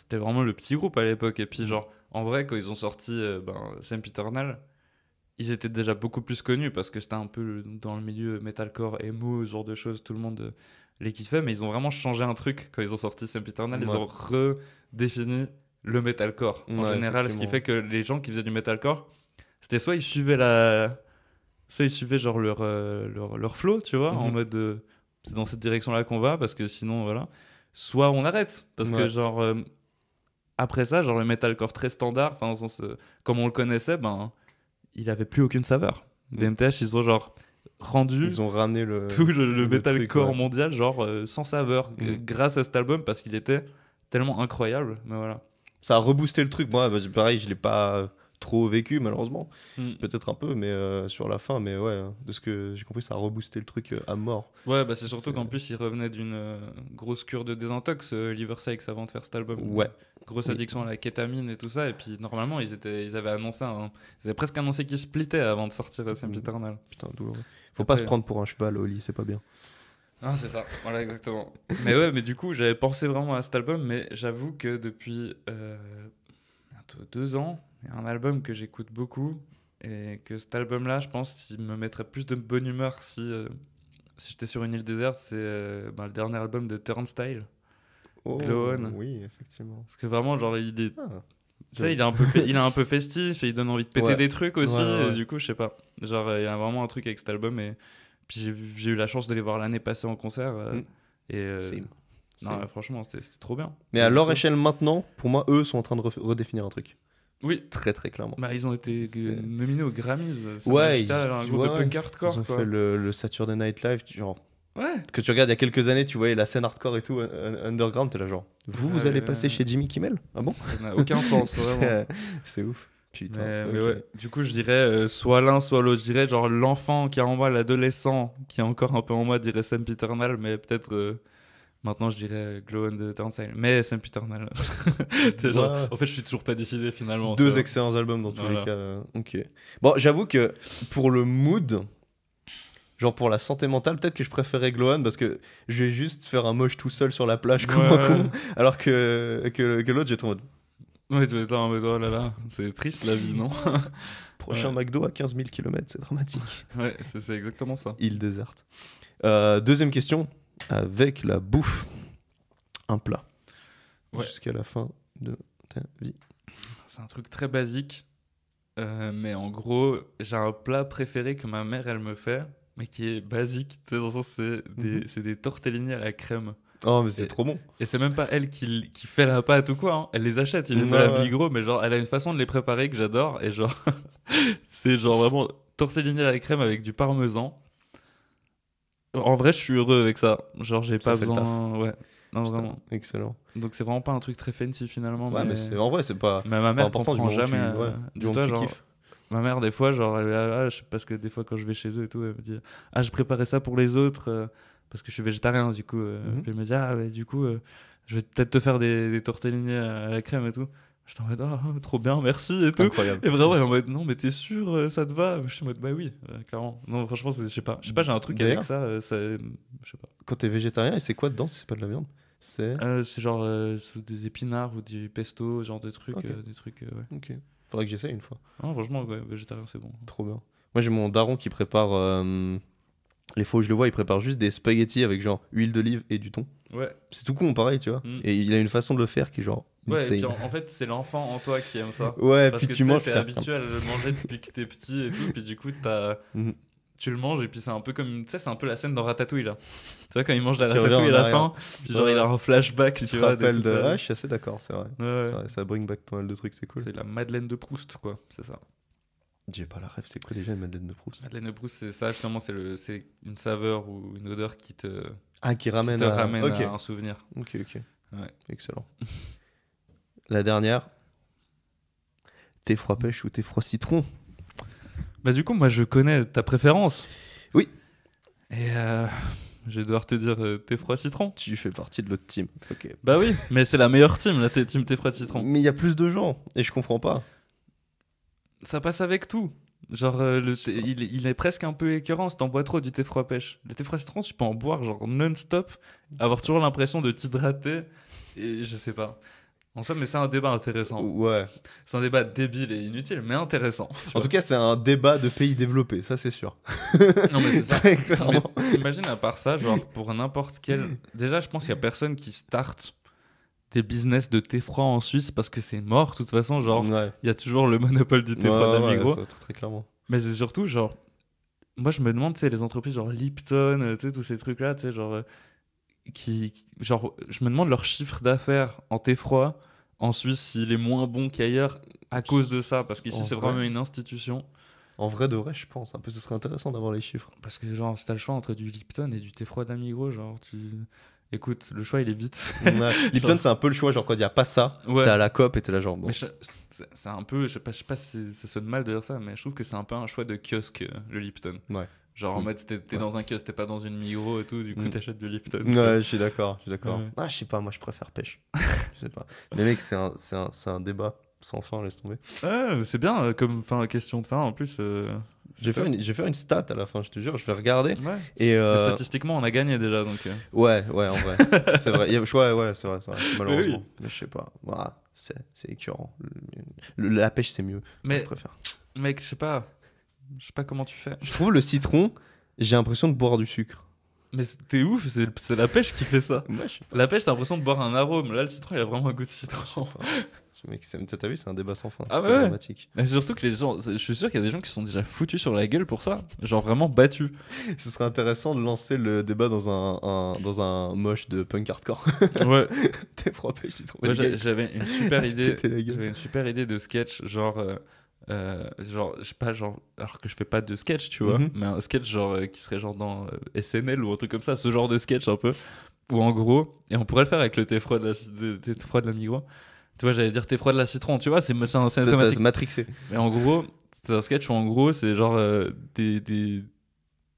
c'était vraiment le petit groupe à l'époque. Et puis, genre, en vrai, quand ils ont sorti euh, ben, ils étaient déjà beaucoup plus connus parce que c'était un peu dans le milieu metalcore, emo, ce genre de choses, tout le monde euh, les kiffait. Mais ils ont vraiment changé un truc quand ils ont sorti saint Ouais. Ils ont redéfini le metalcore en général, ce qui fait que les gens qui faisaient du metalcore, c'était soit ils suivaient la. Soit ils suivaient genre leur, euh, leur, leur, flow, tu vois, en mhm. mode euh, c'est dans cette direction là qu'on va parce que sinon, voilà. Soit on arrête parce que genre après ça, genre le metalcore très standard, enfin, euh, comme on le connaissait, ben, il n'avait plus aucune saveur. Mm. BMTH, ils ont genre rendu. Ils ont ramené le. Tout le, metalcore mondial, genre euh, sans saveur, mm. grâce à cet album, parce qu'il était tellement incroyable. Mais voilà. Ça a reboosté le truc. Moi, bah, pareil, je l'ai pas trop vécu, malheureusement. Hmm. Peut-être un peu, mais euh, sur la fin. Mais ouais, hein, de ce que j'ai compris, ça a reboosté le truc euh, à mort. Ouais, bah c'est surtout qu'en euh, plus, il revenait d'une grosse cure de désintox, avant de faire cet album. Ouais. Grosse addiction à la kétamine et tout ça. Et puis, normalement, ils, étaient, ils avaient annoncé, ils avaient presque annoncé qu'ils splittaient avant de sortir à mm. Putain, douloureux. Faut pas se prendre pour un cheval, Oli, c'est pas bien. Ah, c'est ça, voilà exactement. mais ouais, mais du coup, j'avais pensé vraiment à cet album, mais j'avoue que depuis deux ans, un album que j'écoute beaucoup et que cet album-là, je pense, me mettrait plus de bonne humeur si, euh, si j'étais sur une île déserte. C'est euh, ben, le dernier album de Turnstile oh, Oui, effectivement. Parce que vraiment, genre, il est. Ah, il est, un peu il est un peu festif et il donne envie de péter des trucs aussi. du coup, je sais pas. Genre, il y a vraiment un truc avec cet album. Et puis, j'ai eu la chance de les voir l'année passée en concert. Euh, mm. Et non, franchement, c'était trop bien. Mais à leur échelle maintenant, pour moi, eux sont en train de redéfinir un truc. Oui. Très très clairement. Bah, ils ont été nominés aux Grammys. Ouais, ils, un de punk hardcore. Ils ont fait le, le, Saturday Night Live, genre. Ouais. Que tu regardes il y a quelques années, tu voyais la scène hardcore et tout, underground, t'es là genre. Vous, vous allez passer chez Jimmy Kimmel Ah bon Ça n'a aucun sens, vraiment. C'est ouf. Putain, Du coup, je dirais euh, soit l'un, soit l'autre. Je dirais genre l'enfant qui est en moi, l'adolescent qui est encore un peu en moi, dirait Sam Peter mais peut-être. Euh, Maintenant, je dirais Glow de the Turnstile, mais un putain ouais. genre, en fait, je suis toujours pas décidé finalement. Deux excellents albums dans tous les cas. Euh, ok. Bon, j'avoue que pour le mood, genre pour la santé mentale, peut-être que je préférais Gloan parce que je vais juste faire un moche tout seul sur la plage comme alors que, que, l'autre, j'ai trop mode. Ouais, tu en oh là là, c'est triste la vie, non Prochain McDo à 15 000 km, c'est dramatique. Ouais, c'est exactement ça. Il déserte. Euh, deuxième question, avec la bouffe un plat jusqu'à la fin de ta vie C'est un truc très basique, euh, mais en gros, j'ai un plat préféré que ma mère, elle me fait, mais qui est basique. c'est des, mm à la crème. Oh, mais c'est trop bon! Et c'est même pas elle qui, fait la pâte ou quoi, hein. elle les achète, il est dans la mais genre, elle a une façon de les préparer que j'adore, et genre, c'est genre vraiment tortellini à la crème avec du parmesan, en vrai, je suis heureux avec ça. Genre, j'ai pas besoin. Ouais. Non, vraiment. Excellent. Donc, c'est vraiment pas un truc très fancy finalement. Ouais, mais, en vrai, c'est pas. Mais ma mère pas comprend jamais. Euh, du tout, genre, ma mère, des fois, genre, elle ah, parce que des fois, quand je vais chez eux et tout, elle me dit Ah, je préparais ça pour les autres euh, parce que je suis végétarien, du coup. Euh. Mhm. elle me dit Ah, du coup, je vais peut-être te faire des, des à la crème et tout. J'étais en mode, ah, trop bien, merci et tout. Incroyable. Et vraiment, en mode, non, mais t'es sûr, euh, ça te va Je suis en mode, bah oui, euh, clairement. Non, franchement, je sais pas. Je sais pas, j'ai un truc avec ça. ça euh, je sais pas. Quand t'es végétarien, et c'est quoi dedans c'est pas de la viande C'est. c'est genre des épinards ou du pesto, genre de trucs. Ok. des trucs ouais. Ok. Faudrait que j'essaie une fois. Non, franchement, ouais, végétarien, c'est bon. Trop bien. Moi, j'ai mon daron qui prépare. les fois où je le vois, il prépare juste des spaghettis avec genre huile d'olive et du thon. Ouais. C'est tout con, pareil, tu vois. Mm. Et il a une façon de le faire qui est genre Ouais, et puis en, fait, c'est l'enfant en toi qui aime ça. Ouais, parce que, tu manges. T'es habitué à le manger depuis que t'es petit et tout, puis du coup, t'as. Mhm. tu le manges et puis c'est un peu comme tu sais c'est un peu la scène dans Ratatouille là tu vois quand il mange la ratatouille à la fin genre il a un flashback tu, tu te vois, rappelles de... ah, je suis assez d'accord c'est vrai. Ouais, ça bring back pas mal de trucs c'est cool c'est la Madeleine de Proust quoi c'est ça j'ai pas la rêve c'est quoi déjà une Madeleine de Proust Madeleine de Proust c'est ça justement c'est le c'est une saveur ou une odeur qui te ah qui ramène, te ramène à un souvenir ok ok excellent La dernière, thé froid pêche ou thé froid citron Bah du coup, moi je connais ta préférence. Oui. Et euh, je vais devoir te dire euh, thé froid citron. Tu fais partie de l'autre team. Ok. Bah oui, mais c'est la meilleure team, la team thé froid citron. Mais il y a plus de gens et je comprends pas. Ça passe avec tout. Genre, euh, il, est- presque un peu écœurant si t'en bois trop du thé froid pêche. Le thé froid citron, tu peux en boire genre non-stop, avoir toujours l'impression de t'hydrater. Et je sais pas. En fait, mais c'est un débat intéressant. Ouais. C'est un débat débile et inutile, mais intéressant. En tout cas, c'est un débat de pays développés, ça c'est sûr. non, mais c'est ça. Très clairement. t'imagines, à part ça, genre pour n'importe quel. Déjà, je pense qu'il n'y a personne qui starte des business de thé froid en Suisse parce que c'est mort, de toute façon. Genre, il y a toujours le monopole du thé froid d'Amigo. très clairement. Mais c'est surtout, genre, moi je me demande, tu les entreprises genre Lipton, euh, tu sais, tous ces trucs-là, tu sais, genre euh, qui, genre, je me demande leur chiffre d'affaires en froid en Suisse, s'il est moins bon qu'ailleurs à cause de ça, parce qu'ici, c'est vraiment une institution. En vrai, de vrai, je pense. Un peu, ce serait intéressant d'avoir les chiffres. Parce que, genre, si t'as le choix entre du Lipton et du thé froid d'Amigo genre, tu. Écoute, le choix, il est vite. Lipton, c'est un peu le choix, genre quand il n'y a pas ça, t'es à la COP et t'es là, genre bon. c'est un peu, je sais pas, si ça sonne mal de dire ça, mais je trouve que c'est un peu un choix de kiosque, euh, le Lipton. Ouais. Genre en mm. mode, t'es dans un kiosque, t'es pas dans une miro et tout, du coup mm. t'achètes du Lipton. Ouais, je suis d'accord, je suis d'accord. Ah, je sais pas, moi je préfère pêche. je sais pas. Mais mec, c'est un, un, un, débat sans fin, laisse tomber. Ouais, c'est bien euh, comme fin, question de fin en plus. Euh, j'ai fait, une, fait une stat à la fin, je te jure, je vais regarder. Ouais. Et euh... statistiquement, on a gagné déjà. donc. Euh. Ouais, ouais, en vrai. c'est vrai. Ouais, ouais, c'est vrai, malheureusement. Mais je sais pas. Voilà, ah, c'est écœurant. la pêche, c'est mieux. Mais, je préfère. mec, je sais pas je sais pas comment tu fais. Je trouve le citron, j'ai l'impression de boire du sucre. Mais t'es ouf, c'est la pêche qui fait ça. la pêche, t'as l'impression de boire un arôme. Là, le citron, il a vraiment un goût de citron. t'as vu, c'est un débat sans fin. Ah c'est dramatique. Mais surtout que les gens, je suis sûr qu'il y a des gens qui sont déjà foutus sur la gueule pour ça, genre vraiment battus. Ce serait intéressant de lancer le débat dans un, dans un moche de punk hardcore. Ouais. T'es frappé, J'avais une super idée. J'avais une super idée de sketch, genre. Euh, euh, genre, je sais pas, genre, alors que je fais pas de sketch, tu vois, mhm. mais un sketch genre euh, qui serait genre dans euh, SNL ou un truc comme ça, ce genre de sketch un peu, ou en gros, et on pourrait le faire avec le thé froid de la, de, tu vois, j'allais dire thé froid de la citron, tu vois, c'est un automatique matrixé. Mais en gros, c'est un sketch où en gros, c'est genre des,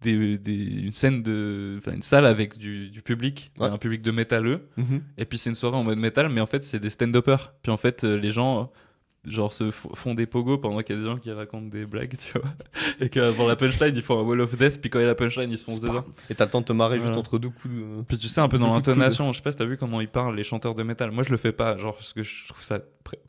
une scène de. une salle avec du, public, un public de métalleux, mhm. et puis c'est une soirée en mode métal, mais en fait, c'est des stand-uppers, puis en fait, les gens genre se font des pogos pendant qu'il y a des gens qui racontent des blagues, tu vois. Et qu'avant la punchline, ils font un wall of death, puis quand il y a la punchline, ils se foncent dedans. Et t'attends de te marrer juste entre deux coups. Puis tu sais, un peu dans l'intonation, je sais pas si t'as vu comment ils parlent, les chanteurs de métal. Moi, je le fais pas, genre, parce que je trouve ça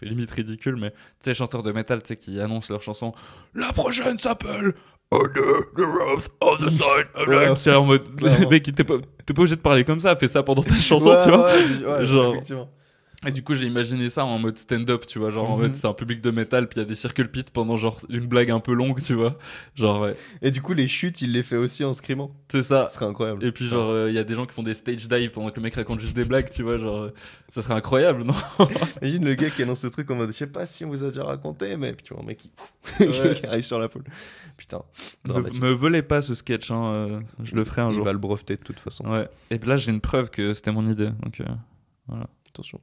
limite ridicule, mais tu sais, les chanteurs de métal, tu sais, qui annoncent leur chanson La prochaine s'appelle Under the ropes on the side of en mode, mec, t'es pas, pas, obligé de parler comme ça, fais ça pendant ta chanson, tu vois. genre... effectivement. Et du coup, j'ai imaginé ça en mode stand-up, tu vois. Genre, en fait, mhm. c'est un public de métal, puis il y a des circle pits pendant genre une blague un peu longue, tu vois. Genre, ouais. Et du coup, les chutes, il les fait aussi en screamant C'est ça. Ce serait incroyable. Et puis, genre, euh, il y a des gens qui font des stage dives pendant que le mec raconte juste des blagues, tu vois. Genre, euh, ça serait incroyable, non Imagine le gars qui annonce le truc en mode, je sais pas si on vous a déjà raconté, mais puis tu vois, un mec qui, arrive sur la foule. Putain. Bah, me volez pas ce sketch, hein. Euh, je le ferai un jour. Il va le breveter de toute façon. Ouais. Et là, j'ai une preuve que c'était mon idée, donc voilà. Attention.